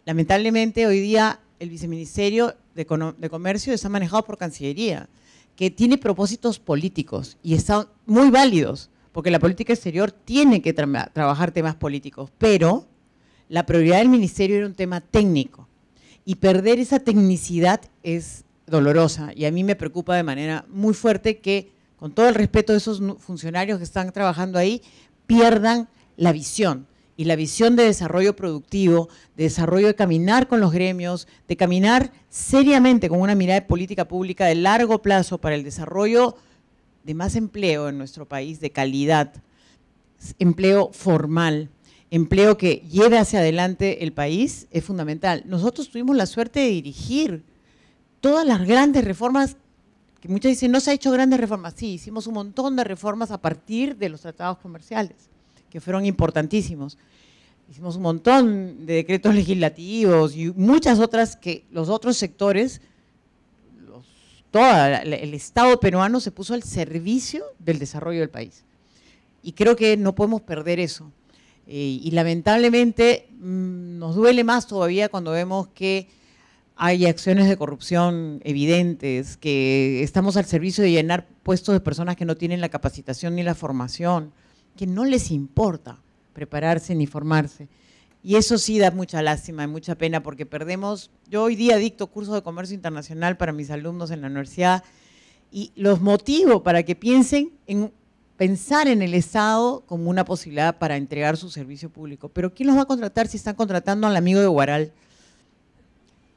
Lamentablemente hoy día el viceministerio de, Comercio está manejado por Cancillería, que tiene propósitos políticos y están muy válidos, porque la política exterior tiene que trabajar temas políticos, pero la prioridad del ministerio era un tema técnico y perder esa tecnicidad es dolorosa y a mí me preocupa de manera muy fuerte que con todo el respeto de esos funcionarios que están trabajando ahí, pierdan la visión y la visión de desarrollo productivo, de desarrollo de caminar con los gremios, de caminar seriamente con una mirada de política pública de largo plazo para el desarrollo de más empleo en nuestro país, de calidad, empleo formal, empleo que lleve hacia adelante el país, es fundamental. Nosotros tuvimos la suerte de dirigir todas las grandes reformas que muchas dicen, no se ha hecho grandes reformas. Sí, hicimos un montón de reformas a partir de los tratados comerciales, que fueron importantísimos. Hicimos un montón de decretos legislativos y muchas otras que los otros sectores, el Estado peruano se puso al servicio del desarrollo del país. Y creo que no podemos perder eso. Eh, y lamentablemente mm, nos duele más todavía cuando vemos que hay acciones de corrupción evidentes, que estamos al servicio de llenar puestos de personas que no tienen la capacitación ni la formación, que no les importa prepararse ni formarse. Y eso sí da mucha lástima y mucha pena porque perdemos, yo hoy día dicto cursos de comercio internacional para mis alumnos en la universidad y los motivo para que piensen en pensar en el Estado como una posibilidad para entregar su servicio público. Pero ¿quién los va a contratar si están contratando al amigo de Guaral?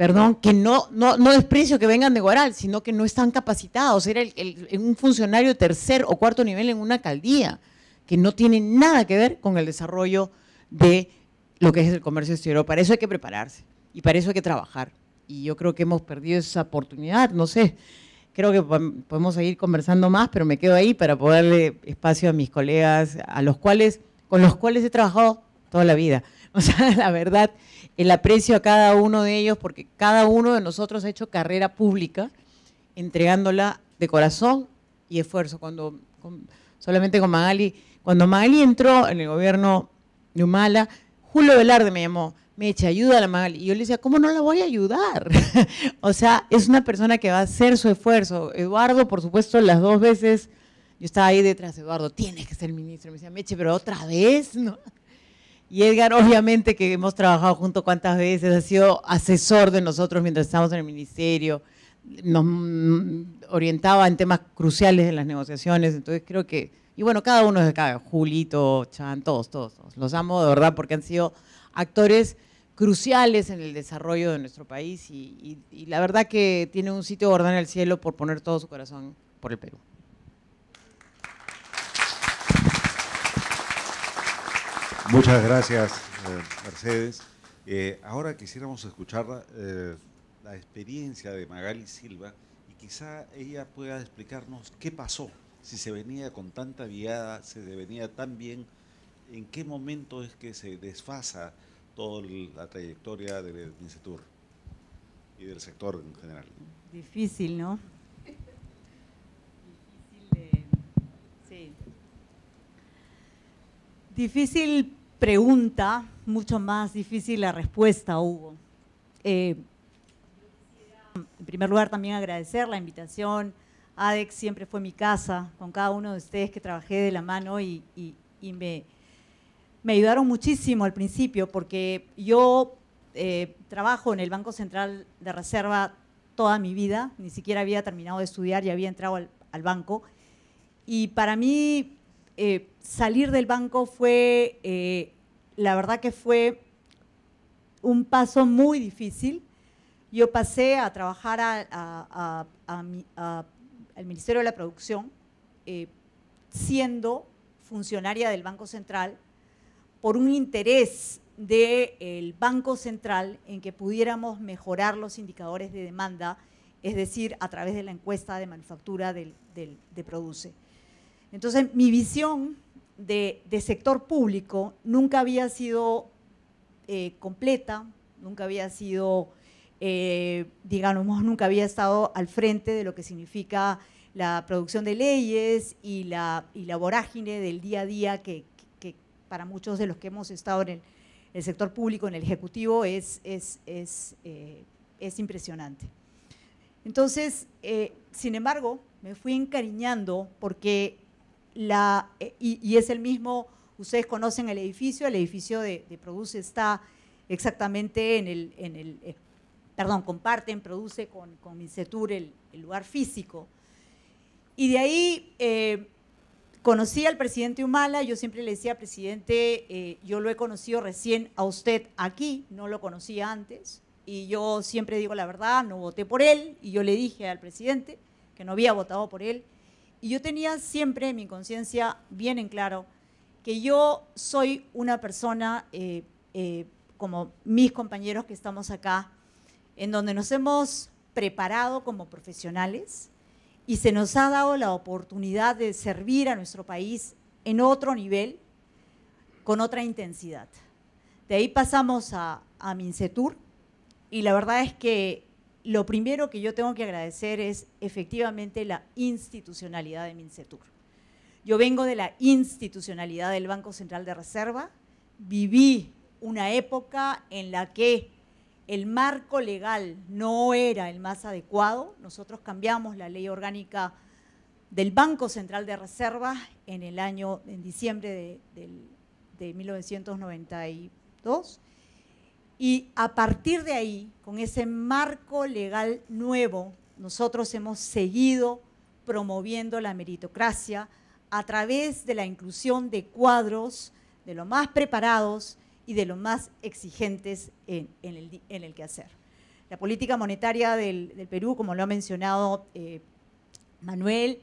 perdón, que no, no, no desprecio que vengan de Guaral, sino que no están capacitados. Era el, un funcionario tercer o cuarto nivel en una alcaldía, que no tiene nada que ver con el desarrollo de lo que es el comercio exterior. Para eso hay que prepararse y para eso hay que trabajar. Y yo creo que hemos perdido esa oportunidad, no sé. Creo que podemos seguir conversando más, pero me quedo ahí para poderle espacio a mis colegas, a los cuales, con los cuales he trabajado toda la vida. O sea, la verdad, el aprecio a cada uno de ellos porque cada uno de nosotros ha hecho carrera pública entregándola de corazón y esfuerzo. Cuando solamente con Magali, cuando Magali entró en el gobierno de Humala, Julio Velarde me llamó, Meche, ayuda a la Magali. Y yo le decía, ¿cómo no la voy a ayudar? o sea, es una persona que va a hacer su esfuerzo. Eduardo, por supuesto, las dos veces, yo estaba ahí detrás, Eduardo, tiene que ser ministro. Me decía, Meche, pero otra vez, ¿no? Y Edgar, obviamente que hemos trabajado junto cuántas veces, ha sido asesor de nosotros mientras estábamos en el ministerio, nos mm, orientaba en temas cruciales en las negociaciones, entonces creo que, y bueno, cada uno de cada, Julito, Chan, todos, todos, los amo de verdad porque han sido actores cruciales en el desarrollo de nuestro país y, la verdad que tiene un sitio gordo en el cielo por poner todo su corazón por el Perú. Muchas gracias, eh, Mercedes. Eh, ahora quisiéramos escuchar eh, la experiencia de Magali Silva y quizá ella pueda explicarnos qué pasó, si se venía con tanta viada, si se venía tan bien, en qué momento es que se desfasa toda la trayectoria del Ministerio y del sector en general. Difícil, ¿no? Difícil, sí. Difícil pregunta, mucho más difícil la respuesta, Hugo. Eh, en primer lugar, también agradecer la invitación. ADEX siempre fue mi casa, con cada uno de ustedes que trabajé de la mano y, me, ayudaron muchísimo al principio, porque yo eh, trabajo en el Banco Central de Reserva toda mi vida, ni siquiera había terminado de estudiar y había entrado al, al banco. Y para mí eh, salir del banco fue, eh, la verdad que fue un paso muy difícil. Yo pasé a trabajar al Ministerio de la Producción eh, siendo funcionaria del Banco Central por un interés del Banco Central en que pudiéramos mejorar los indicadores de demanda, es decir, a través de la encuesta de manufactura de Produce. Entonces, mi visión de, sector público nunca había sido eh, completa, nunca había sido, eh, digamos, nunca había estado al frente de lo que significa la producción de leyes y la, vorágine del día a día que, para muchos de los que hemos estado en el, sector público, en el Ejecutivo, es, eh, impresionante. Entonces, sin embargo, me fui encariñando porque la, eh, y, es el mismo, ustedes conocen el edificio, el edificio de, Produce está exactamente en el, eh, perdón, comparten, Produce con, con el, lugar físico. Y de ahí eh, conocí al presidente Humala, yo siempre le decía, presidente, yo lo he conocido recién a usted aquí, no lo conocía antes, y yo siempre digo la verdad, no voté por él, y yo le dije al presidente que no había votado por él, y yo tenía siempre mi conciencia bien en claro que yo soy una persona eh, eh, como mis compañeros que estamos acá, en donde nos hemos preparado como profesionales y se nos ha dado la oportunidad de servir a nuestro país en otro nivel, con otra intensidad. De ahí pasamos a, a Mincetur y la verdad es que lo primero que yo tengo que agradecer es efectivamente la institucionalidad de Mincetur. Yo vengo de la institucionalidad del Banco Central de Reserva, viví una época en la que el marco legal no era el más adecuado. Nosotros cambiamos la ley orgánica del Banco Central de Reserva en el año, en diciembre de 1992 y a partir de ahí, con ese marco legal nuevo, nosotros hemos seguido promoviendo la meritocracia a través de la inclusión de cuadros de lo más preparados y de los más exigentes en, el, quehacer. La política monetaria del, Perú, como lo ha mencionado eh, Manuel,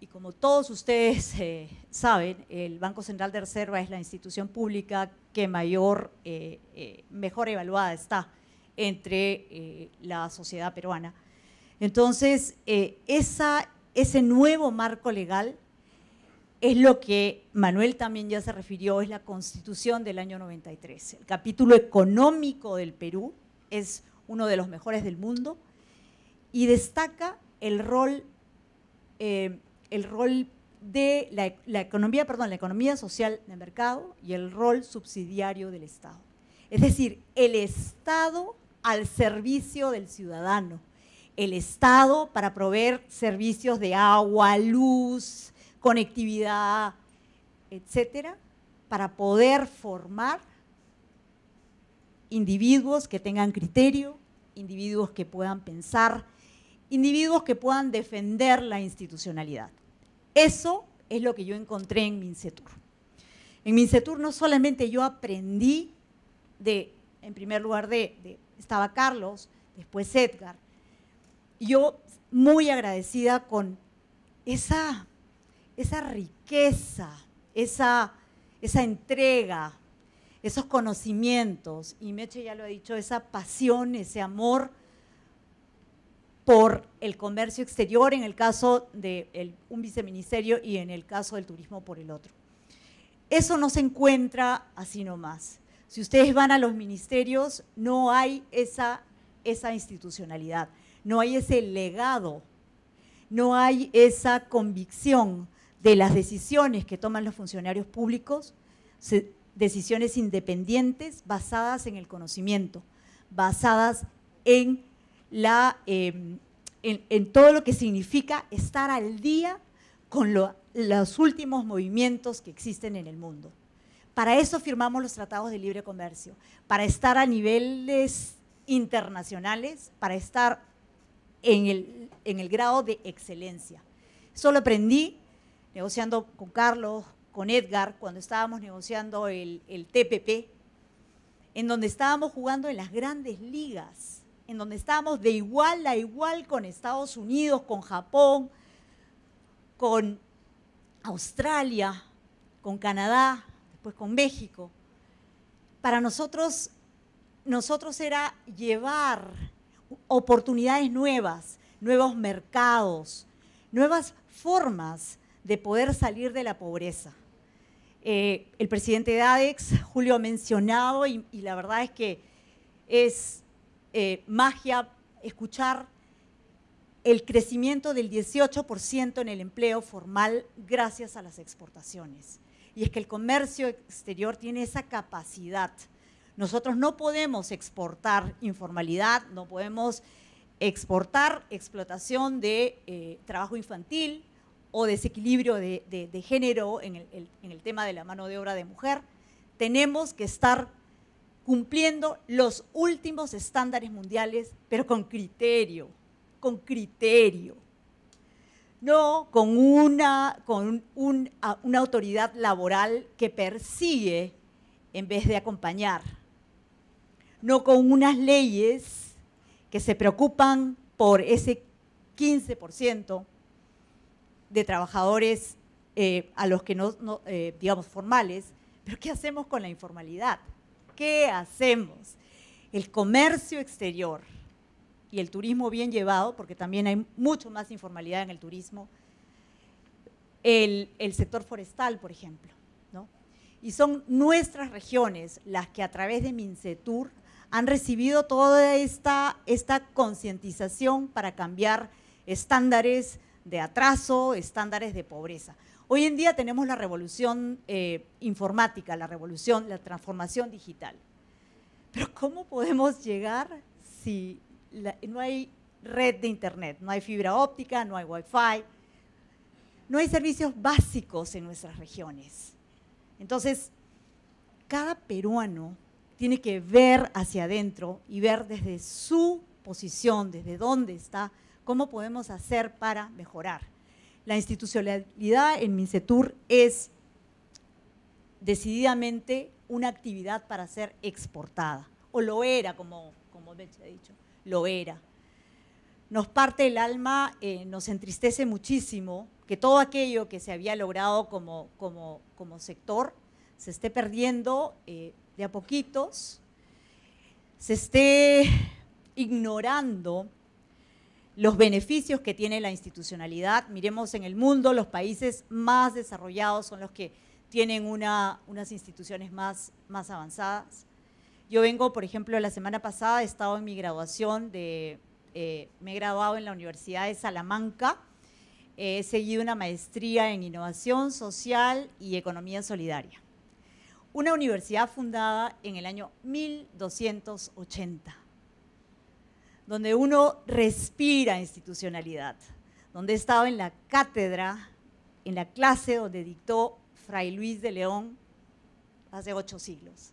y como todos ustedes eh, saben, el Banco Central de Reserva es la institución pública que mayor, eh, eh, mejor evaluada está entre eh, la sociedad peruana. Entonces, ese nuevo marco legal es lo que Manuel también ya se refirió, es la constitución del año 93. El capítulo económico del Perú es uno de los mejores del mundo y destaca el rol, el rol de la, economía, perdón, la economía social de mercado y el rol subsidiario del Estado. Es decir, el Estado al servicio del ciudadano. El Estado para proveer servicios de agua, luz, conectividad, etcétera, para poder formar individuos que tengan criterio, individuos que puedan pensar, individuos que puedan defender la institucionalidad. Eso es lo que yo encontré en Mincetur. En Mincetur no solamente yo aprendí de, en primer lugar, de, estaba Carlos, después Edgar. Yo muy agradecida con esa, riqueza, esa, esa entrega, esos conocimientos, y Meche ya lo ha dicho, esa pasión, ese amor por el comercio exterior en el caso de un viceministerio y en el caso del turismo por el otro. Eso no se encuentra así nomás. Si ustedes van a los ministerios, no hay esa, esa institucionalidad, no hay ese legado, no hay esa convicción de las decisiones que toman los funcionarios públicos, decisiones independientes basadas en el conocimiento, basadas en Em, en, todo lo que significa estar al día con los últimos movimientos que existen en el mundo. Para eso firmamos los tratados de libre comercio, para estar a niveles internacionales, para estar en el, grado de excelencia. Eso lo aprendí negociando con Carlos, con Edgar, cuando estábamos negociando el TPP, en donde estábamos jugando en las grandes ligas en donde estábamos de igual a igual con Estados Unidos, con Japón, con Australia, con Canadá, después con México. Para nosotros, nosotros era llevar oportunidades nuevas, nuevos mercados, nuevas formas de poder salir de la pobreza. Eh, el presidente de ADEX, Julio, ha mencionado, y la verdad es que es eh, magia, escuchar el crecimiento del 18% en el empleo formal gracias a las exportaciones. Y es que el comercio exterior tiene esa capacidad. Nosotros no podemos exportar informalidad, no podemos exportar explotación de eh, trabajo infantil o desequilibrio de, género en en el tema de la mano de obra de mujer. Tenemos que estar cumpliendo los últimos estándares mundiales, pero con criterio, con criterio. No con una, con una autoridad laboral que persigue en vez de acompañar. No con unas leyes que se preocupan por ese 15% de trabajadores eh, a los que no, eh, digamos, formales, pero ¿qué hacemos con la informalidad? ¿Qué hacemos? El comercio exterior y el turismo bien llevado, porque también hay mucho más informalidad en el turismo, el, sector forestal, por ejemplo. Y son nuestras regiones las que a través de MINCETUR han recibido toda esta concientización para cambiar estándares de atraso, estándares de pobreza. Hoy en día tenemos la revolución eh, informática, la revolución, la transformación digital. Pero ¿cómo podemos llegar si no hay red de Internet, no hay fibra óptica, no hay wifi? no hay servicios básicos en nuestras regiones? Entonces, cada peruano tiene que ver hacia adentro y ver desde su posición, desde dónde está, cómo podemos hacer para mejorar. La institucionalidad en MINCETUR es decididamente una actividad para ser exportada, o lo era, como, como ha dicho, lo era. Nos parte el alma, eh, nos entristece muchísimo que todo aquello que se había logrado como, como, como sector se esté perdiendo eh, de a poquitos, se esté ignorando los beneficios que tiene la institucionalidad. Miremos en el mundo, los países más desarrollados son los que tienen unas instituciones más, avanzadas. Yo vengo, por ejemplo, la semana pasada he estado en mi graduación eh, me he graduado en la Universidad de Salamanca, he seguido una maestría en innovación social y economía solidaria. Una universidad fundada en el año 1280 donde uno respira institucionalidad, donde he estado en la cátedra, en la clase donde dictó Fray Luis de León hace ocho siglos,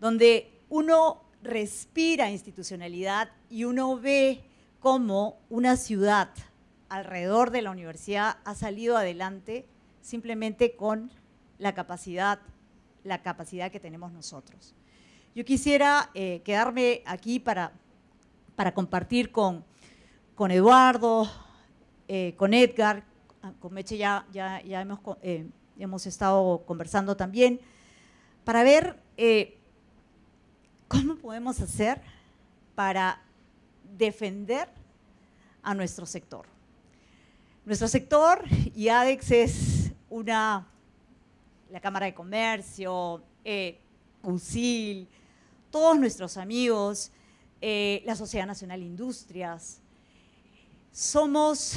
donde uno respira institucionalidad y uno ve cómo una ciudad alrededor de la universidad ha salido adelante simplemente con la capacidad, la capacidad que tenemos nosotros. Yo quisiera eh, quedarme aquí para para compartir con, Eduardo, eh, con Edgar, ah, con Meche ya, ya, ya hemos, eh, hemos estado conversando también, para ver eh, cómo podemos hacer para defender a nuestro sector. Nuestro sector y ADEX es una, la Cámara de Comercio, Cusil, todos nuestros amigos eh, la Sociedad Nacional Industrias, somos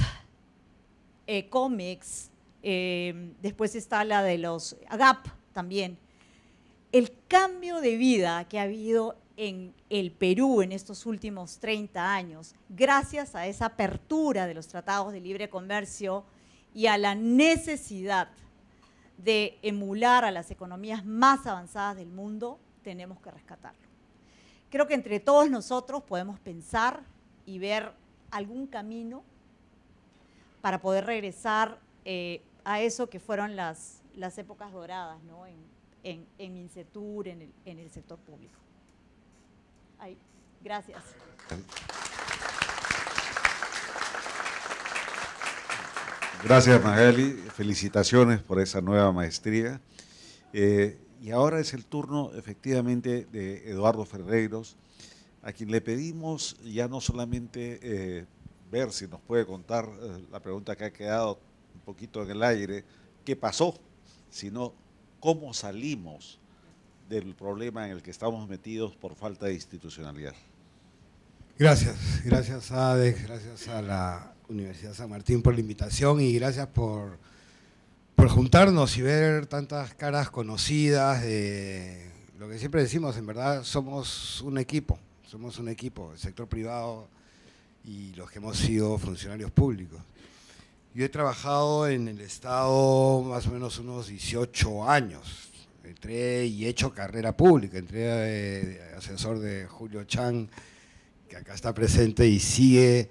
eh, cómics, eh, después está la de los AGAP también. El cambio de vida que ha habido en el Perú en estos últimos 30 años, gracias a esa apertura de los tratados de libre comercio y a la necesidad de emular a las economías más avanzadas del mundo, tenemos que rescatarlo. Creo que entre todos nosotros podemos pensar y ver algún camino para poder regresar eh, a eso que fueron las, épocas doradas en, en, en Insetur, en el, sector público. Ahí. Gracias. Gracias, Magali. Felicitaciones por esa nueva maestría. Eh, y ahora es el turno efectivamente de Eduardo Ferreiros, a quien le pedimos ya no solamente eh, ver si nos puede contar eh, la pregunta que ha quedado un poquito en el aire, qué pasó, sino cómo salimos del problema en el que estamos metidos por falta de institucionalidad. Gracias, gracias a ADEX, gracias a la Universidad San Martín por la invitación y gracias por por juntarnos y ver tantas caras conocidas. lo que siempre decimos, en verdad, somos un equipo, somos un equipo, el sector privado y los que hemos sido funcionarios públicos. Yo he trabajado en el Estado más o menos unos 18 años. Entré y he hecho carrera pública. Entré eh, asesor de Julio Chang, que acá está presente y sigue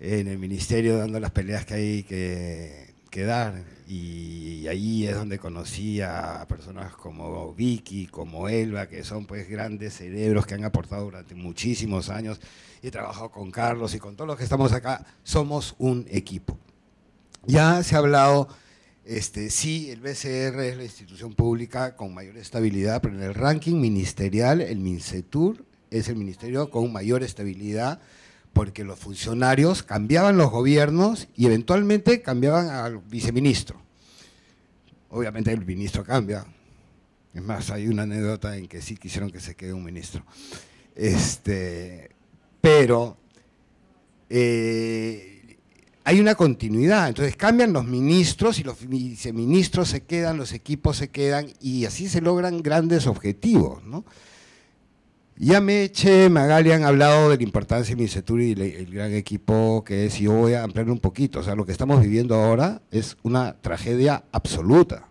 en el ministerio dando las peleas que hay que quedar. Y ahí es donde conocí a personas como Vicky, como Elba, que son pues grandes cerebros que han aportado durante muchísimos años. He trabajado con Carlos y con todos los que estamos acá. Somos un equipo. Ya se ha hablado, este, sí, el BCR es la institución pública con mayor estabilidad, pero en el ranking ministerial, el MINCETUR es el ministerio con mayor estabilidad porque los funcionarios cambiaban los gobiernos y eventualmente cambiaban al viceministro. Obviamente el ministro cambia. Es más, hay una anécdota en que sí quisieron que se quede un ministro. Este, pero eh, hay una continuidad. Entonces cambian los ministros y los viceministros se quedan, los equipos se quedan y así se logran grandes objetivos. ¿no? Ya Meche, Magali han hablado de la importancia de mi y el gran equipo que es, y yo voy a ampliar un poquito. O sea, lo que estamos viviendo ahora es una tragedia absoluta.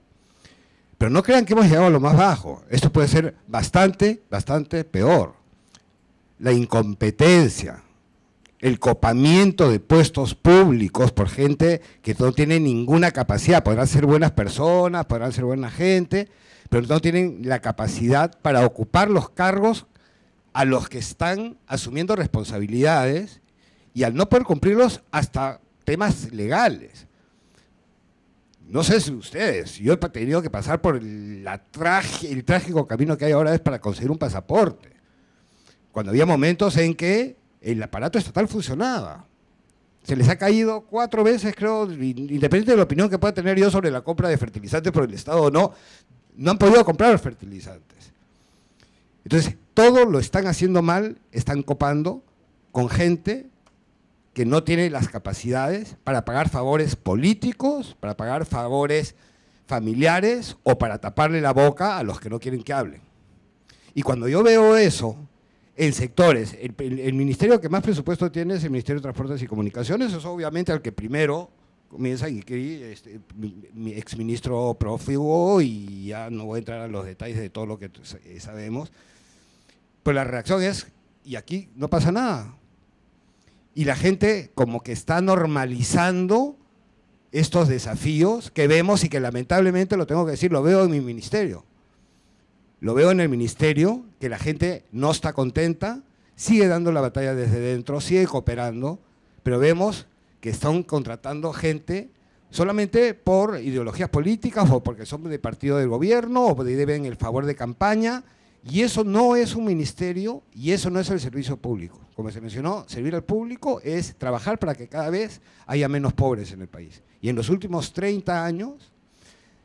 Pero no crean que hemos llegado a lo más bajo. Esto puede ser bastante, bastante peor. La incompetencia, el copamiento de puestos públicos por gente que no tiene ninguna capacidad. Podrán ser buenas personas, podrán ser buena gente, pero no tienen la capacidad para ocupar los cargos a los que están asumiendo responsabilidades y al no poder cumplirlos hasta temas legales. No sé si ustedes, yo he tenido que pasar por el trágico camino que hay ahora es para conseguir un pasaporte. Cuando había momentos en que el aparato estatal funcionaba. Se les ha caído cuatro veces, creo, independiente de la opinión que pueda tener yo sobre la compra de fertilizantes por el Estado o no, no han podido comprar los fertilizantes. Entonces, todo lo están haciendo mal, están copando con gente que no tiene las capacidades para pagar favores políticos, para pagar favores familiares o para taparle la boca a los que no quieren que hablen. Y cuando yo veo eso en sectores, el, ministerio que más presupuesto tiene es el Ministerio de Transportes y Comunicaciones, es obviamente al que primero comienza y este, mi, exministro prófugo, y ya no voy a entrar a los detalles de todo lo que eh, sabemos, pero la reacción es, y aquí no pasa nada. Y la gente como que está normalizando estos desafíos que vemos y que lamentablemente, lo tengo que decir, lo veo en mi ministerio. Lo veo en el ministerio, que la gente no está contenta, sigue dando la batalla desde dentro, sigue cooperando, pero vemos que están contratando gente solamente por ideologías políticas o porque son de partido del gobierno o deben el favor de campaña y eso no es un ministerio y eso no es el servicio público. Como se mencionó, servir al público es trabajar para que cada vez haya menos pobres en el país. Y en los últimos 30 años,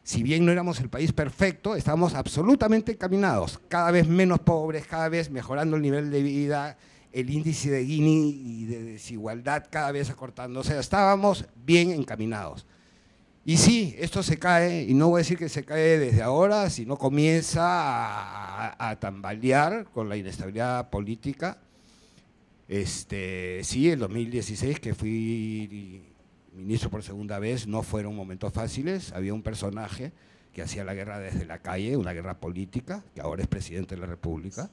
si bien no éramos el país perfecto, estábamos absolutamente encaminados, cada vez menos pobres, cada vez mejorando el nivel de vida, el índice de Gini y de desigualdad cada vez acortándose. O sea, estábamos bien encaminados. Y sí, esto se cae, y no voy a decir que se cae desde ahora, sino comienza a, tambalear con la inestabilidad política. Este, sí, el 2016, que fui ministro por segunda vez, no fueron momentos fáciles. Había un personaje que hacía la guerra desde la calle, una guerra política, que ahora es presidente de la República,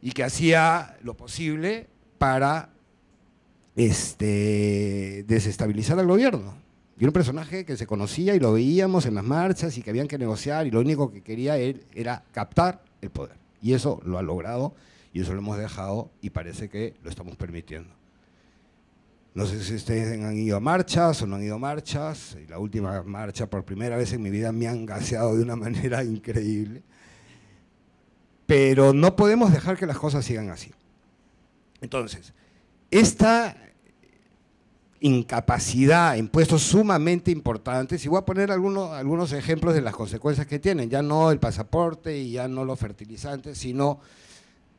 y que hacía lo posible para este, desestabilizar al gobierno y un personaje que se conocía y lo veíamos en las marchas y que habían que negociar y lo único que quería él era captar el poder. Y eso lo ha logrado y eso lo hemos dejado y parece que lo estamos permitiendo. No sé si ustedes han ido a marchas o no han ido a marchas. Y la última marcha por primera vez en mi vida me han gaseado de una manera increíble. Pero no podemos dejar que las cosas sigan así. Entonces, esta incapacidad impuestos sumamente importantes. Y voy a poner algunos, algunos ejemplos de las consecuencias que tienen. Ya no el pasaporte y ya no los fertilizantes, sino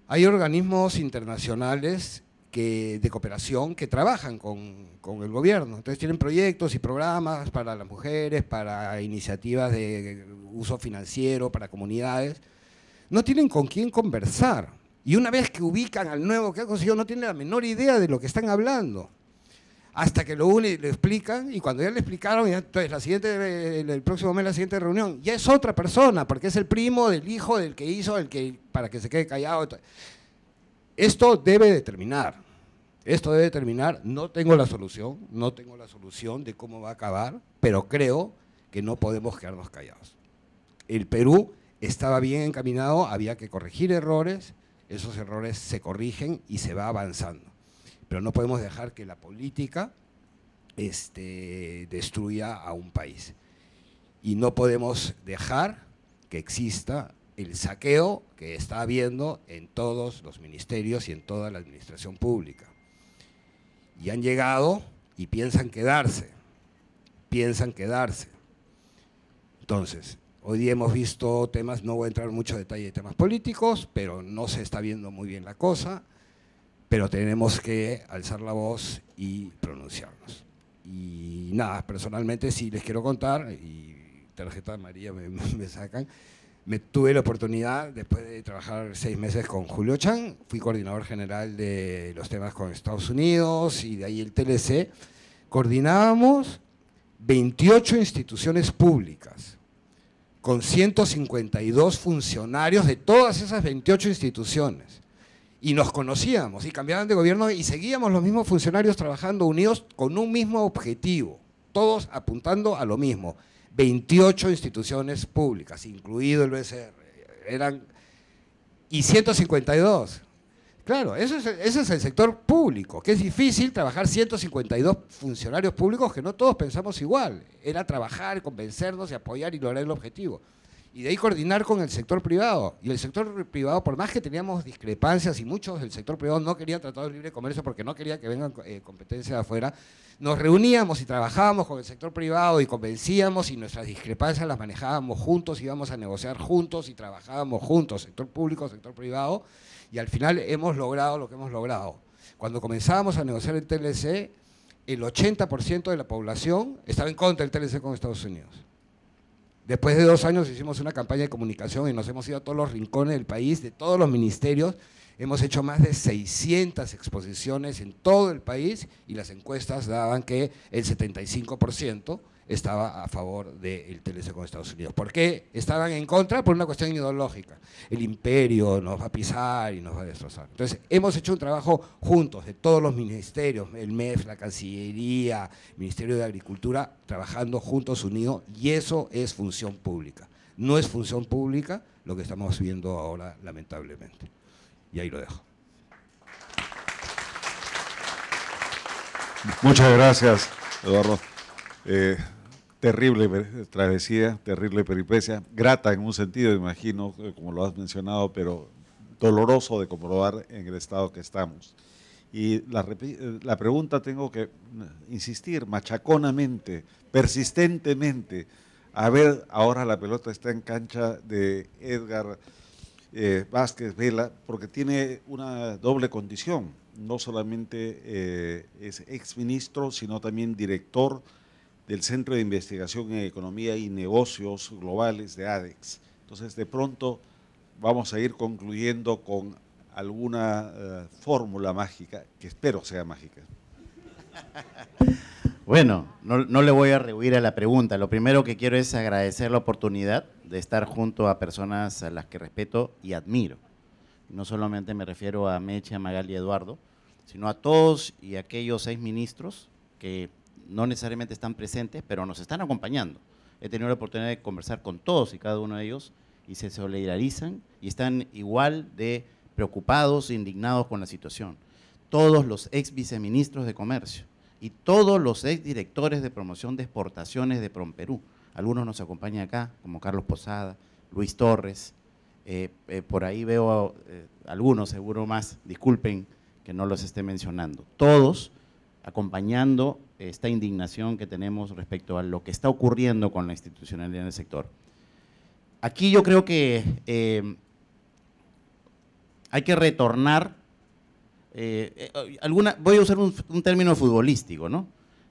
hay organismos internacionales que, de cooperación que trabajan con, con, el gobierno. Entonces tienen proyectos y programas para las mujeres, para iniciativas de uso financiero, para comunidades. No tienen con quién conversar. Y una vez que ubican al nuevo que ha conseguido, no tienen la menor idea de lo que están hablando hasta que lo le, le explican y cuando ya le explicaron, entonces la siguiente, eh, el, próximo mes la siguiente reunión, ya es otra persona, porque es el primo del hijo del que hizo, el que para que se quede callado. Esto debe determinar, esto debe determinar, no tengo la solución, no tengo la solución de cómo va a acabar, pero creo que no podemos quedarnos callados. El Perú estaba bien encaminado, había que corregir errores, esos errores se corrigen y se va avanzando pero no podemos dejar que la política este, destruya a un país. Y no podemos dejar que exista el saqueo que está habiendo en todos los ministerios y en toda la administración pública. Y han llegado y piensan quedarse, piensan quedarse. Entonces, hoy día hemos visto temas, no voy a entrar en mucho detalle de temas políticos, pero no se está viendo muy bien la cosa pero tenemos que alzar la voz y pronunciarnos. Y nada, personalmente sí les quiero contar, y tarjeta María me, sacan, me tuve la oportunidad, después de trabajar seis meses con Julio Chan, fui coordinador general de los temas con Estados Unidos y de ahí el TLC, coordinábamos 28 instituciones públicas con 152 funcionarios de todas esas 28 instituciones y nos conocíamos y cambiaban de gobierno y seguíamos los mismos funcionarios trabajando unidos con un mismo objetivo, todos apuntando a lo mismo. 28 instituciones públicas, incluido el BCR, eran y 152. Claro, eso es, ese es el sector público, que es difícil trabajar 152 funcionarios públicos que no todos pensamos igual. Era trabajar, convencernos y apoyar y lograr el objetivo y de ahí coordinar con el sector privado. Y el sector privado, por más que teníamos discrepancias y muchos del sector privado no querían tratado de libre comercio porque no quería que vengan eh, competencia de afuera, nos reuníamos y trabajábamos con el sector privado y convencíamos y nuestras discrepancias las manejábamos juntos, íbamos a negociar juntos y trabajábamos juntos, sector público, sector privado, y al final hemos logrado lo que hemos logrado. Cuando comenzábamos a negociar el TLC, el 80% de la población estaba en contra del TLC con Estados Unidos. Después de dos años hicimos una campaña de comunicación y nos hemos ido a todos los rincones del país, de todos los ministerios. Hemos hecho más de 600 exposiciones en todo el país y las encuestas daban que el 75% estaba a favor del TLC con Estados Unidos. ¿Por qué estaban en contra? Por una cuestión ideológica. El imperio nos va a pisar y nos va a destrozar. Entonces, hemos hecho un trabajo juntos de todos los ministerios, el MEF, la Cancillería, el Ministerio de Agricultura, trabajando juntos, unidos, y eso es función pública. No es función pública lo que estamos viendo ahora, lamentablemente. Y ahí lo dejo. Muchas gracias, Eduardo. Eh, terrible travesía, terrible peripecia, grata en un sentido, imagino, eh, como lo has mencionado, pero doloroso de comprobar en el estado que estamos. Y la, eh, la pregunta tengo que mm, insistir machaconamente, persistentemente. A ver, ahora la pelota está en cancha de Edgar eh, Vázquez Vela, porque tiene una doble condición. No solamente es es exministro, sino también director del Centro de Investigación en Economía y Negocios Globales de ADEX. Entonces, de pronto vamos a ir concluyendo con alguna eh, fórmula mágica, que espero sea mágica. Bueno, no, le voy a rehuir a la pregunta. Lo primero que quiero es agradecer la oportunidad de estar junto a personas a las que respeto y admiro. No solamente me refiero a Meche, a Magali y Eduardo, sino a todos y a aquellos seis ministros que no necesariamente están presentes, pero nos están acompañando. He tenido la oportunidad de conversar con todos y cada uno de ellos y se solidarizan y están igual de preocupados, e indignados con la situación. Todos los ex viceministros de Comercio y todos los ex directores de promoción de exportaciones de Promperú. Algunos nos acompañan acá, como Carlos Posada, Luis Torres. Eh, eh, por ahí veo eh, algunos, seguro más, disculpen que no los esté mencionando. Todos acompañando esta indignación que tenemos respecto a lo que está ocurriendo con la institucionalidad en el sector. Aquí yo creo que eh, hay que retornar, eh, eh, alguna, voy a usar un, término futbolístico, ¿no?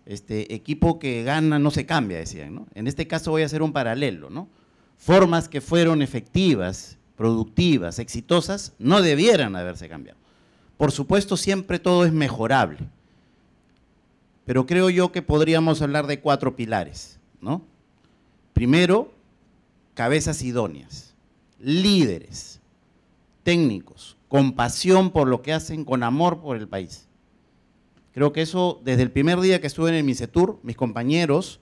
Este equipo que gana no se cambia, decían, ¿no? En este caso voy a hacer un paralelo, ¿no? Formas que fueron efectivas, productivas, exitosas, no debieran haberse cambiado. Por supuesto, siempre todo es mejorable pero creo yo que podríamos hablar de cuatro pilares, ¿no? Primero, cabezas idóneas, líderes, técnicos, con pasión por lo que hacen, con amor por el país. Creo que eso, desde el primer día que estuve en el MICETUR, mis compañeros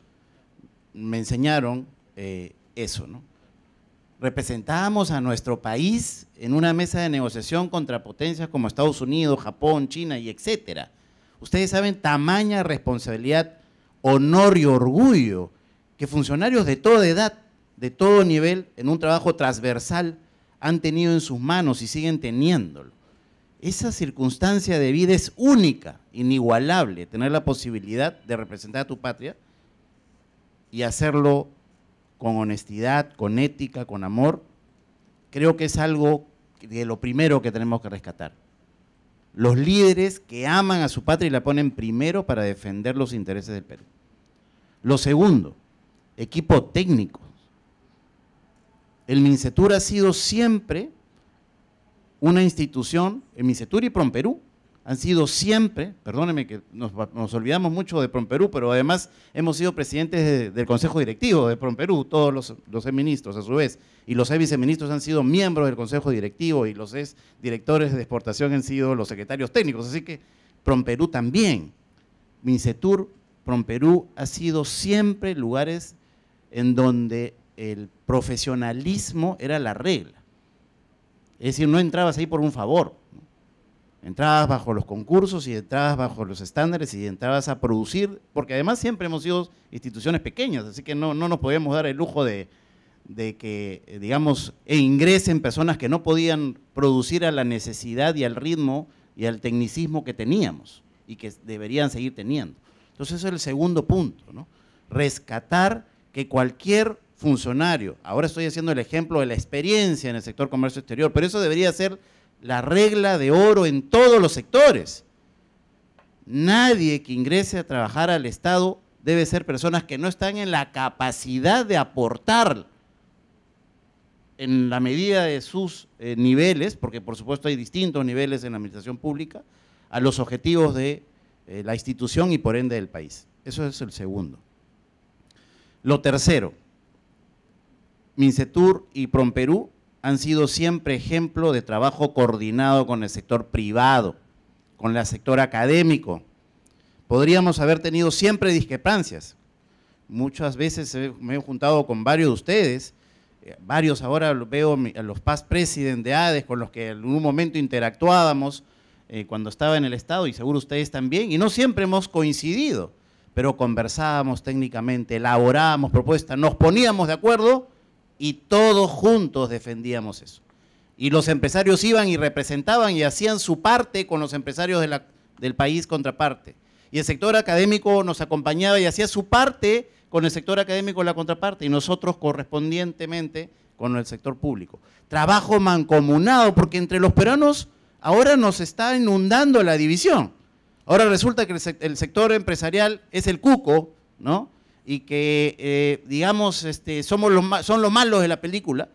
me enseñaron eh, eso, ¿no? Representábamos a nuestro país en una mesa de negociación contra potencias como Estados Unidos, Japón, China y etcétera. Ustedes saben tamaña responsabilidad, honor y orgullo que funcionarios de toda edad, de todo nivel, en un trabajo transversal, han tenido en sus manos y siguen teniéndolo. Esa circunstancia de vida es única, inigualable, tener la posibilidad de representar a tu patria y hacerlo con honestidad, con ética, con amor, creo que es algo de lo primero que tenemos que rescatar los líderes que aman a su patria y la ponen primero para defender los intereses del Perú. Lo segundo, equipo técnico. El Mincetur ha sido siempre una institución, el Mincetur y Promperú, han sido siempre, perdóneme que nos, olvidamos mucho de Promperú, pero además hemos sido presidentes del Consejo Directivo de Promperú, todos los, ex ministros a su vez, y los ex viceministros han sido miembros del Consejo Directivo y los ex directores de exportación han sido los secretarios técnicos, así que Promperú también. Mincetur, Promperú ha sido siempre lugares en donde el profesionalismo era la regla. Es decir, no entrabas ahí por un favor, Entradas bajo los concursos y entradas bajo los estándares y entradas a producir, porque además siempre hemos sido instituciones pequeñas, así que no, nos podíamos dar el lujo de, de que, eh, digamos, e ingresen personas que no podían producir a la necesidad y al ritmo y al tecnicismo que teníamos y que deberían seguir teniendo. Entonces, ese es el segundo punto, ¿no? Rescatar que cualquier funcionario, ahora estoy haciendo el ejemplo de la experiencia en el sector comercio exterior, pero eso debería ser la regla de oro en todos los sectores. Nadie que ingrese a trabajar al Estado debe ser personas que no están en la capacidad de aportar en la medida de sus eh, niveles, porque por supuesto hay distintos niveles en la administración pública, a los objetivos de eh, la institución y por ende del país. Eso es el segundo. Lo tercero, MINCETUR y PROMPERÚ han sido siempre ejemplo de trabajo coordinado con el sector privado, con el sector académico. Podríamos haber tenido siempre discrepancias. Muchas veces me he juntado con varios de ustedes, eh, varios ahora veo a los past president de ADES con los que en un momento interactuábamos eh, cuando estaba en el Estado y seguro ustedes también, y no siempre hemos coincidido, pero conversábamos técnicamente, elaborábamos propuestas, nos poníamos de acuerdo y todos juntos defendíamos eso. Y los empresarios iban y representaban y hacían su parte con los empresarios del país contraparte. Y el sector académico nos acompañaba y hacía su parte con el sector académico la contraparte y nosotros correspondientemente con el sector público. Trabajo mancomunado, porque entre los peruanos ahora nos está inundando la división. Ahora resulta que el, sector empresarial es el cuco, ¿no? y que, eh, digamos, este, somos los, son los malos de la película,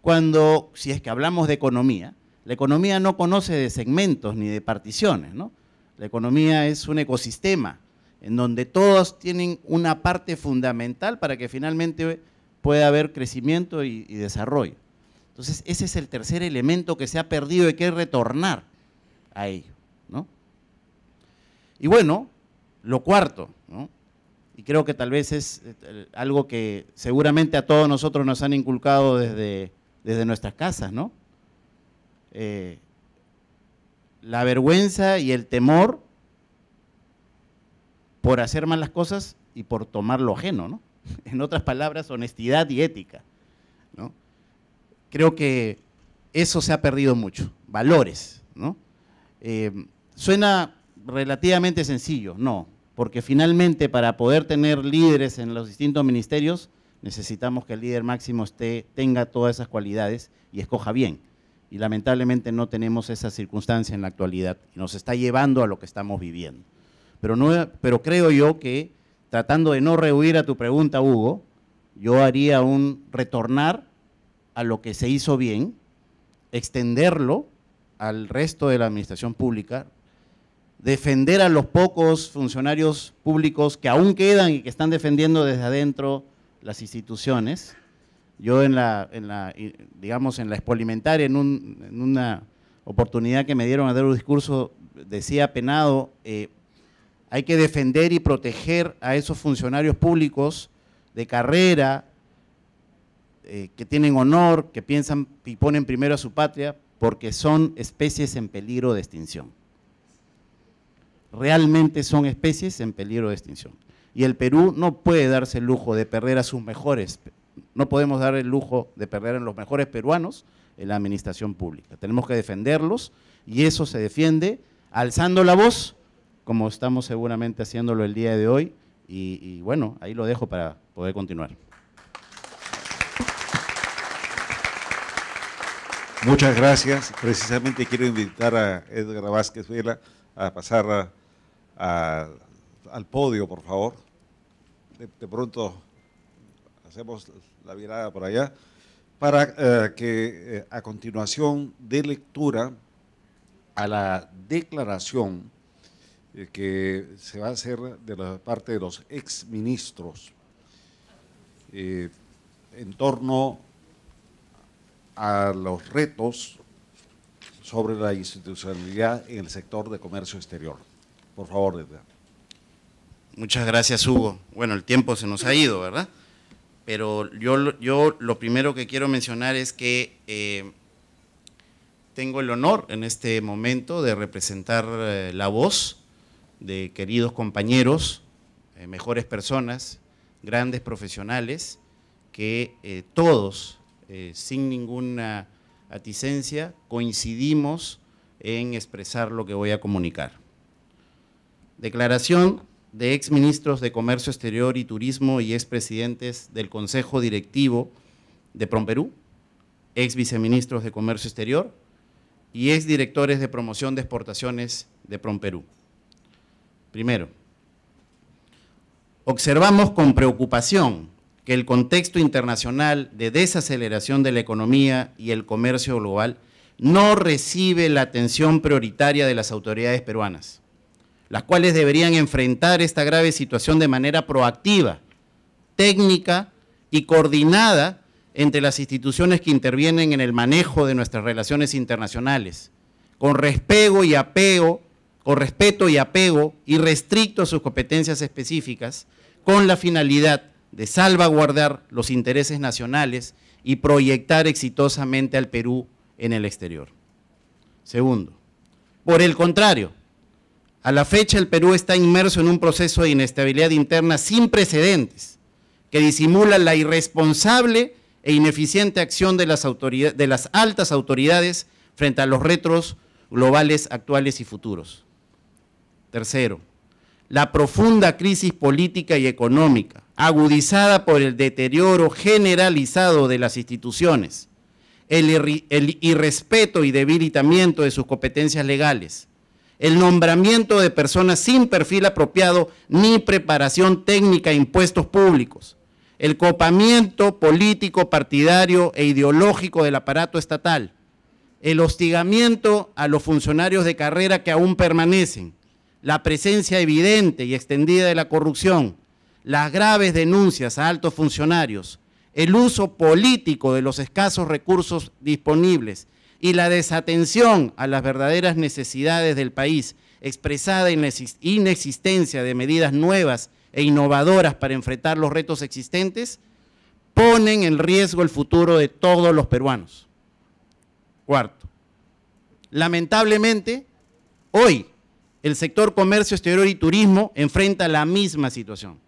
cuando, si es que hablamos de economía, la economía no conoce de segmentos ni de particiones, ¿no? La economía es un ecosistema en donde todos tienen una parte fundamental para que finalmente pueda haber crecimiento y, desarrollo. Entonces, ese es el tercer elemento que se ha perdido y que hay retornar a ello, ¿no? Y bueno, lo cuarto, y creo que tal vez es eh, eh, algo que seguramente a todos nosotros nos han inculcado desde, desde nuestras casas, ¿no? Eh, la vergüenza y el temor por hacer malas cosas y por tomar lo ajeno, ¿no? En otras palabras, honestidad y ética, ¿no? Creo que eso se ha perdido mucho, valores, ¿no? suena relativamente sencillo, no, porque finalmente para poder tener líderes en los distintos ministerios, necesitamos que el líder máximo tenga todas esas cualidades y escoja bien. Y lamentablemente no tenemos esa circunstancia en la actualidad y nos está llevando a lo que estamos viviendo. Pero, pero creo yo que, tratando de no rehuir a tu pregunta, Hugo, yo haría un retornar a lo que se hizo bien, extenderlo al resto de la administración pública, defender a los pocos funcionarios públicos que aún quedan y que están defendiendo desde adentro las instituciones. Yo en la, en la digamos, en la expolimentaria, en, en, una oportunidad que me dieron a dar un discurso, decía penado, eh, hay que defender y proteger a esos funcionarios públicos de carrera, eh, que tienen honor, que piensan y ponen primero a su patria, porque son especies en peligro de extinción realmente son especies en peligro de extinción. Y el Perú no puede darse el lujo de perder a sus mejores, no podemos dar el lujo de perder a los mejores peruanos en la administración pública. Tenemos que defenderlos y eso se defiende alzando la voz, como estamos seguramente haciéndolo el día de hoy. Y, bueno, ahí lo dejo para poder continuar. Muchas gracias. Precisamente quiero invitar a Edgar Vázquez Vela a pasar a al podio, por favor. De, pronto hacemos la mirada por allá para eh, que eh, a continuación dé lectura a la declaración eh, que se va a hacer de la parte de los exministros en torno a los retos sobre la institucionalidad en el sector de comercio exterior. Por favor, Edgar. Muchas gracias, Hugo. Bueno, el tiempo se nos ha ido, ¿verdad? Pero yo, yo lo primero que quiero mencionar es que eh, tengo el honor en este momento de representar eh, la voz de queridos compañeros, eh, mejores personas, grandes profesionales, que todos, sin ninguna aticencia, coincidimos en expresar lo que voy a comunicar. Declaración de exministros de Comercio Exterior y Turismo y expresidentes del Consejo Directivo de Promperú, ex viceministros de Comercio Exterior y ex directores de promoción de exportaciones de Promperú. Primero, observamos con preocupación que el contexto internacional de desaceleración de la economía y el comercio global no recibe la atención prioritaria de las autoridades peruanas las cuales deberían enfrentar esta grave situación de manera proactiva, técnica y coordinada entre las instituciones que intervienen en el manejo de nuestras relaciones internacionales, con respeto y apego, con respeto y apego y restricto a sus competencias específicas, con la finalidad de salvaguardar los intereses nacionales y proyectar exitosamente al Perú en el exterior. Segundo, por el contrario, a la fecha, el Perú está inmerso en un proceso de inestabilidad interna sin precedentes, que disimula la irresponsable e ineficiente acción de las, altas autoridades frente a los retos globales actuales y futuros. Tercero, la profunda crisis política y económica, agudizada por el deterioro generalizado de las instituciones, el irrespeto y debilitamiento de sus competencias legales, el nombramiento de personas sin perfil apropiado ni preparación técnica e impuestos públicos, el copamiento político, partidario e ideológico del aparato estatal, el hostigamiento a los funcionarios de carrera que aún permanecen, la presencia evidente y extendida de la corrupción, las graves denuncias a altos funcionarios, el uso político de los escasos recursos disponibles y la desatención a las verdaderas necesidades del país, expresada en la inexistencia de medidas nuevas e innovadoras para enfrentar los retos existentes, ponen en riesgo el futuro de todos los peruanos. Cuarto, lamentablemente, hoy el sector comercio exterior y turismo enfrenta la misma situación.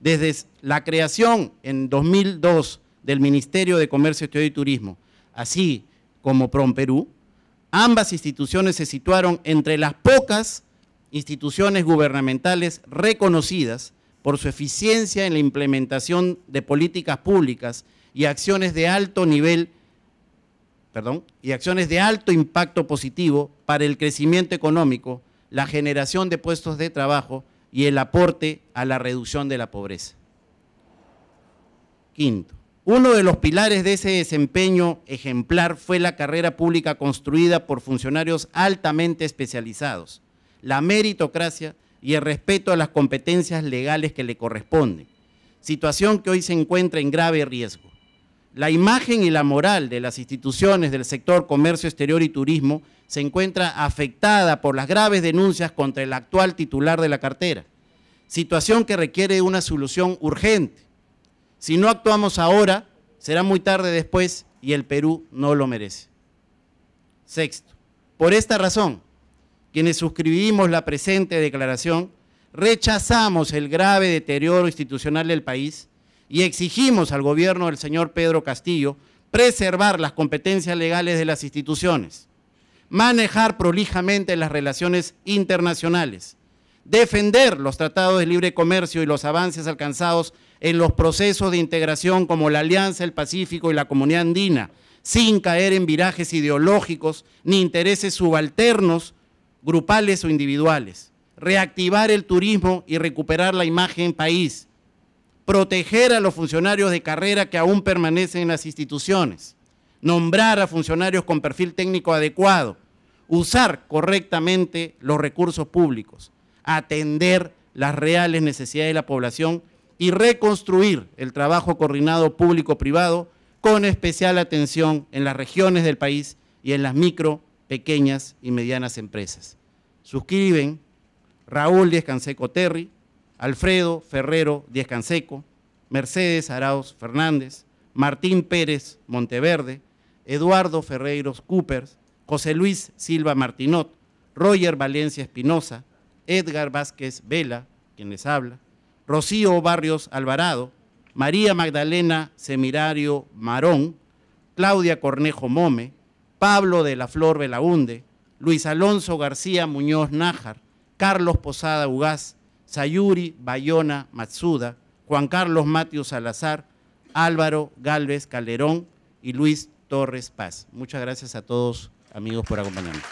Desde la creación en 2002 del Ministerio de Comercio Exterior y Turismo, así como perú ambas instituciones se situaron entre las pocas instituciones gubernamentales reconocidas por su eficiencia en la implementación de políticas públicas y acciones de alto nivel, perdón, y acciones de alto impacto positivo para el crecimiento económico, la generación de puestos de trabajo y el aporte a la reducción de la pobreza. Quinto, uno de los pilares de ese desempeño ejemplar fue la carrera pública construida por funcionarios altamente especializados, la meritocracia y el respeto a las competencias legales que le corresponden, situación que hoy se encuentra en grave riesgo. La imagen y la moral de las instituciones del sector comercio exterior y turismo se encuentra afectada por las graves denuncias contra el actual titular de la cartera, situación que requiere una solución urgente si no actuamos ahora, será muy tarde después y el Perú no lo merece. Sexto, por esta razón, quienes suscribimos la presente declaración, rechazamos el grave deterioro institucional del país y exigimos al gobierno del señor Pedro Castillo preservar las competencias legales de las instituciones, manejar prolijamente las relaciones internacionales, defender los tratados de libre comercio y los avances alcanzados en los procesos de integración como la Alianza, el Pacífico y la Comunidad Andina, sin caer en virajes ideológicos ni intereses subalternos, grupales o individuales. Reactivar el turismo y recuperar la imagen país. Proteger a los funcionarios de carrera que aún permanecen en las instituciones. Nombrar a funcionarios con perfil técnico adecuado. Usar correctamente los recursos públicos. Atender las reales necesidades de la población y reconstruir el trabajo coordinado público-privado con especial atención en las regiones del país y en las micro, pequeñas y medianas empresas. Suscriben Raúl Díez Canseco Terry, Alfredo Ferrero Díez Canseco, Mercedes Arauz Fernández, Martín Pérez Monteverde, Eduardo Ferreiros Coopers, José Luis Silva Martinot, Roger Valencia Espinosa, Edgar Vázquez Vela, quien les habla, Rocío Barrios Alvarado, María Magdalena Semirario Marón, Claudia Cornejo Mome, Pablo de la Flor Belaunde, Luis Alonso García Muñoz Nájar, Carlos Posada Ugaz, Sayuri Bayona Matsuda, Juan Carlos Matios Salazar, Álvaro Galvez Calderón y Luis Torres Paz. Muchas gracias a todos, amigos, por acompañarnos.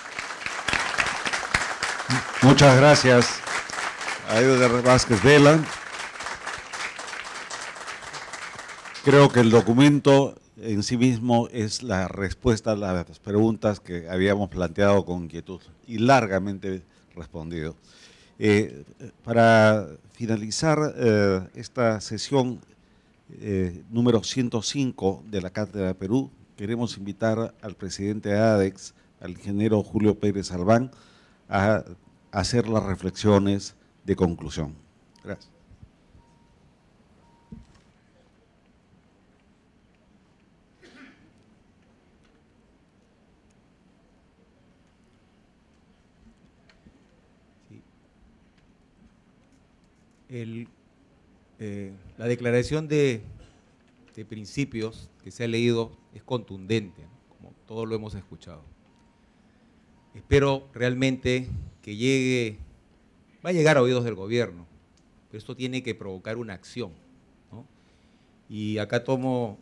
Muchas gracias a Vázquez Vela. Creo que el documento en sí mismo es la respuesta a las preguntas que habíamos planteado con inquietud y largamente respondido. Eh, para finalizar eh, esta sesión eh, número 105 de la Cátedra de Perú, queremos invitar al presidente de ADEX, al ingeniero Julio Pérez Albán, a hacer las reflexiones de conclusión. Gracias. Eh, la declaración de, principios que se ha leído es contundente, como todos lo hemos escuchado. Espero realmente que llegue, va a llegar a oídos del gobierno, pero esto tiene que provocar una acción. Y acá tomo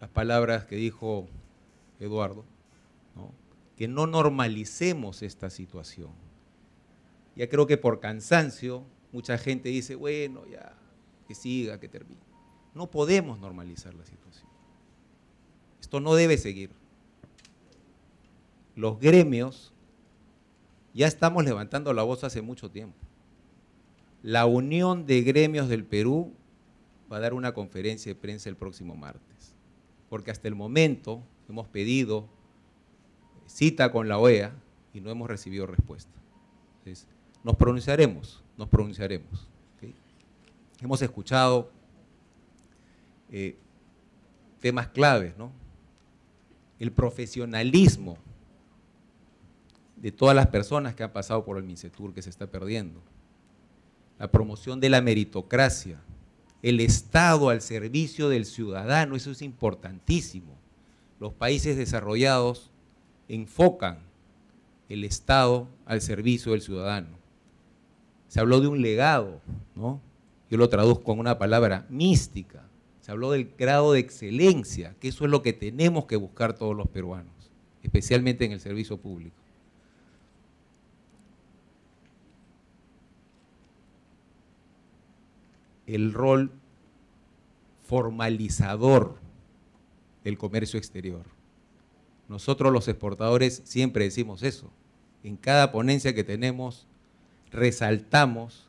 las palabras que dijo Eduardo, que no normalicemos esta situación. Ya creo que por cansancio mucha gente dice, bueno, ya, que siga, que termine. No podemos normalizar la situación. Esto no debe seguir. Los gremios ya estamos levantando la voz hace mucho tiempo. La Unión de Gremios del Perú va a dar una conferencia de prensa el próximo martes, porque hasta el momento hemos pedido cita con la OEA y no hemos recibido respuesta. Entonces, nos pronunciaremos nos pronunciaremos. Hemos escuchado eh, temas claves, ¿no? El profesionalismo de todas las personas que han pasado por el MINCETUR que se está perdiendo. La promoción de la meritocracia, el Estado al servicio del ciudadano, eso es importantísimo. Los países desarrollados enfocan el Estado al servicio del ciudadano. Se habló de un legado, ¿no? Yo lo traduzco en una palabra mística. Se habló del grado de excelencia, que eso es lo que tenemos que buscar todos los peruanos, especialmente en el servicio público. El rol formalizador del comercio exterior. Nosotros los exportadores siempre decimos eso. En cada ponencia que tenemos resaltamos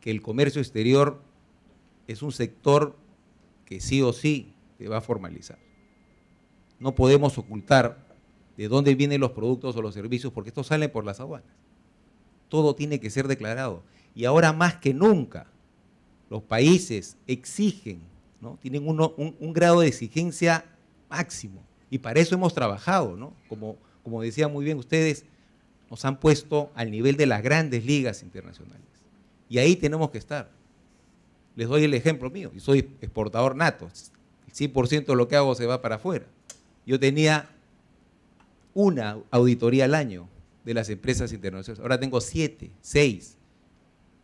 que el comercio exterior es un sector que sí o sí se va a formalizar. No podemos ocultar de dónde vienen los productos o los servicios porque esto sale por las aduanas. Todo tiene que ser declarado. Y ahora más que nunca, los países exigen, ¿no? tienen un, grado de exigencia máximo. Y para eso hemos trabajado, como, como decían muy bien ustedes, nos han puesto al nivel de las grandes ligas internacionales. Y ahí tenemos que estar. Les doy el ejemplo mío. Yo soy exportador nato. El 100% de lo que hago se va para afuera. Yo tenía una auditoría al año de las empresas internacionales. Ahora tengo siete, seis.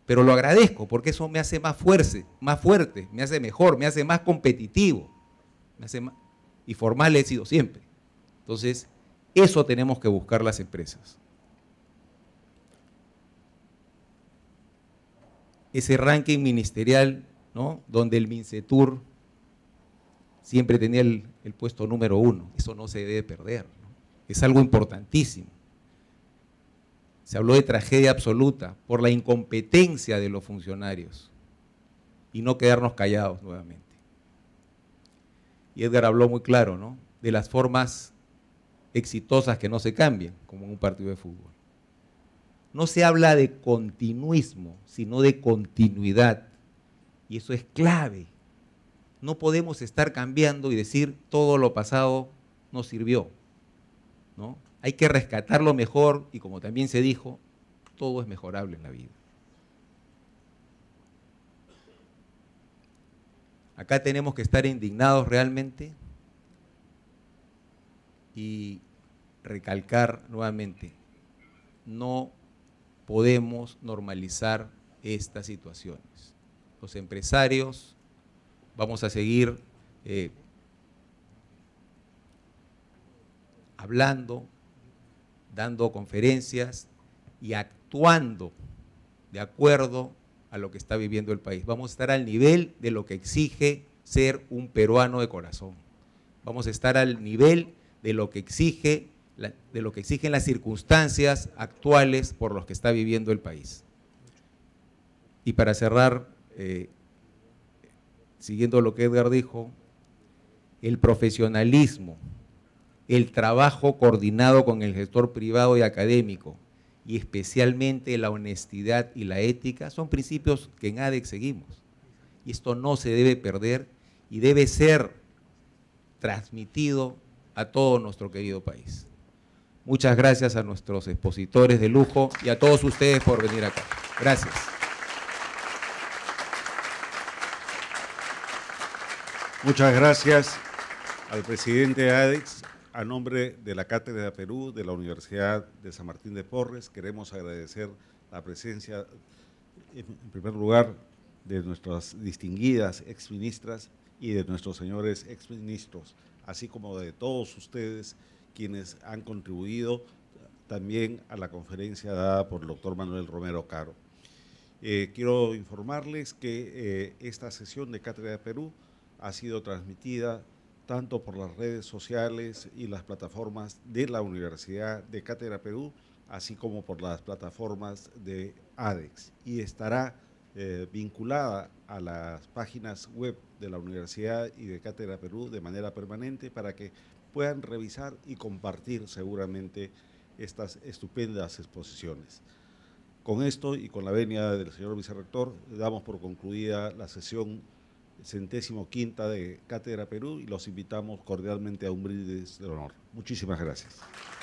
Pero lo agradezco porque eso me hace más fuerte, más fuerte, me hace mejor, me hace más competitivo. Y formal he sido siempre. Entonces, eso tenemos que buscar las empresas. ese ranking ministerial, ¿no? donde el MINCETUR siempre tenía el, puesto número uno. Eso no se debe perder. Es algo importantísimo. Se habló de tragedia absoluta por la incompetencia de los funcionarios y no quedarnos callados nuevamente. Y Edgar habló muy claro, ¿no? De las formas exitosas que no se cambian, como en un partido de fútbol no se habla de continuismo, sino de continuidad. Y eso es clave. No podemos estar cambiando y decir todo lo pasado no sirvió. ¿no? Hay que rescatar lo mejor y como también se dijo, todo es mejorable en la vida. Acá tenemos que estar indignados realmente y recalcar nuevamente, no podemos normalizar estas situaciones. Los empresarios vamos a seguir eh, hablando, dando conferencias y actuando de acuerdo a lo que está viviendo el país. Vamos a estar al nivel de lo que exige ser un peruano de corazón. Vamos a estar al nivel de lo que exige de lo que exigen las circunstancias actuales por los que está viviendo el país. Y para cerrar, eh, siguiendo lo que Edgar dijo, el profesionalismo, el trabajo coordinado con el gestor privado y académico, y especialmente la honestidad y la ética, son principios que en ADEC seguimos. Y esto no se debe perder y debe ser transmitido a todo nuestro querido país. Muchas gracias a nuestros expositores de lujo y a todos ustedes por venir acá. Gracias. Muchas gracias al presidente ADEX. A nombre de la Cátedra de Perú de la Universidad de San Martín de Porres, queremos agradecer la presencia, en primer lugar, de nuestras distinguidas exministras y de nuestros señores exministros, así como de todos ustedes quienes han contribuido también a la conferencia dada por el doctor Manuel Romero Caro. Eh, quiero informarles que eh, esta sesión de Cátedra Perú ha sido transmitida tanto por las redes sociales y las plataformas de la Universidad de Cátedra Perú, así como por las plataformas de ADEX, y estará eh, vinculada a las páginas web de la Universidad y de Cátedra Perú de manera permanente para que puedan revisar y compartir seguramente estas estupendas exposiciones. Con esto y con la venia del señor vicerrector, damos por concluida la sesión centésimo quinta de Cátedra Perú y los invitamos cordialmente a un brindis de honor. Muchísimas gracias.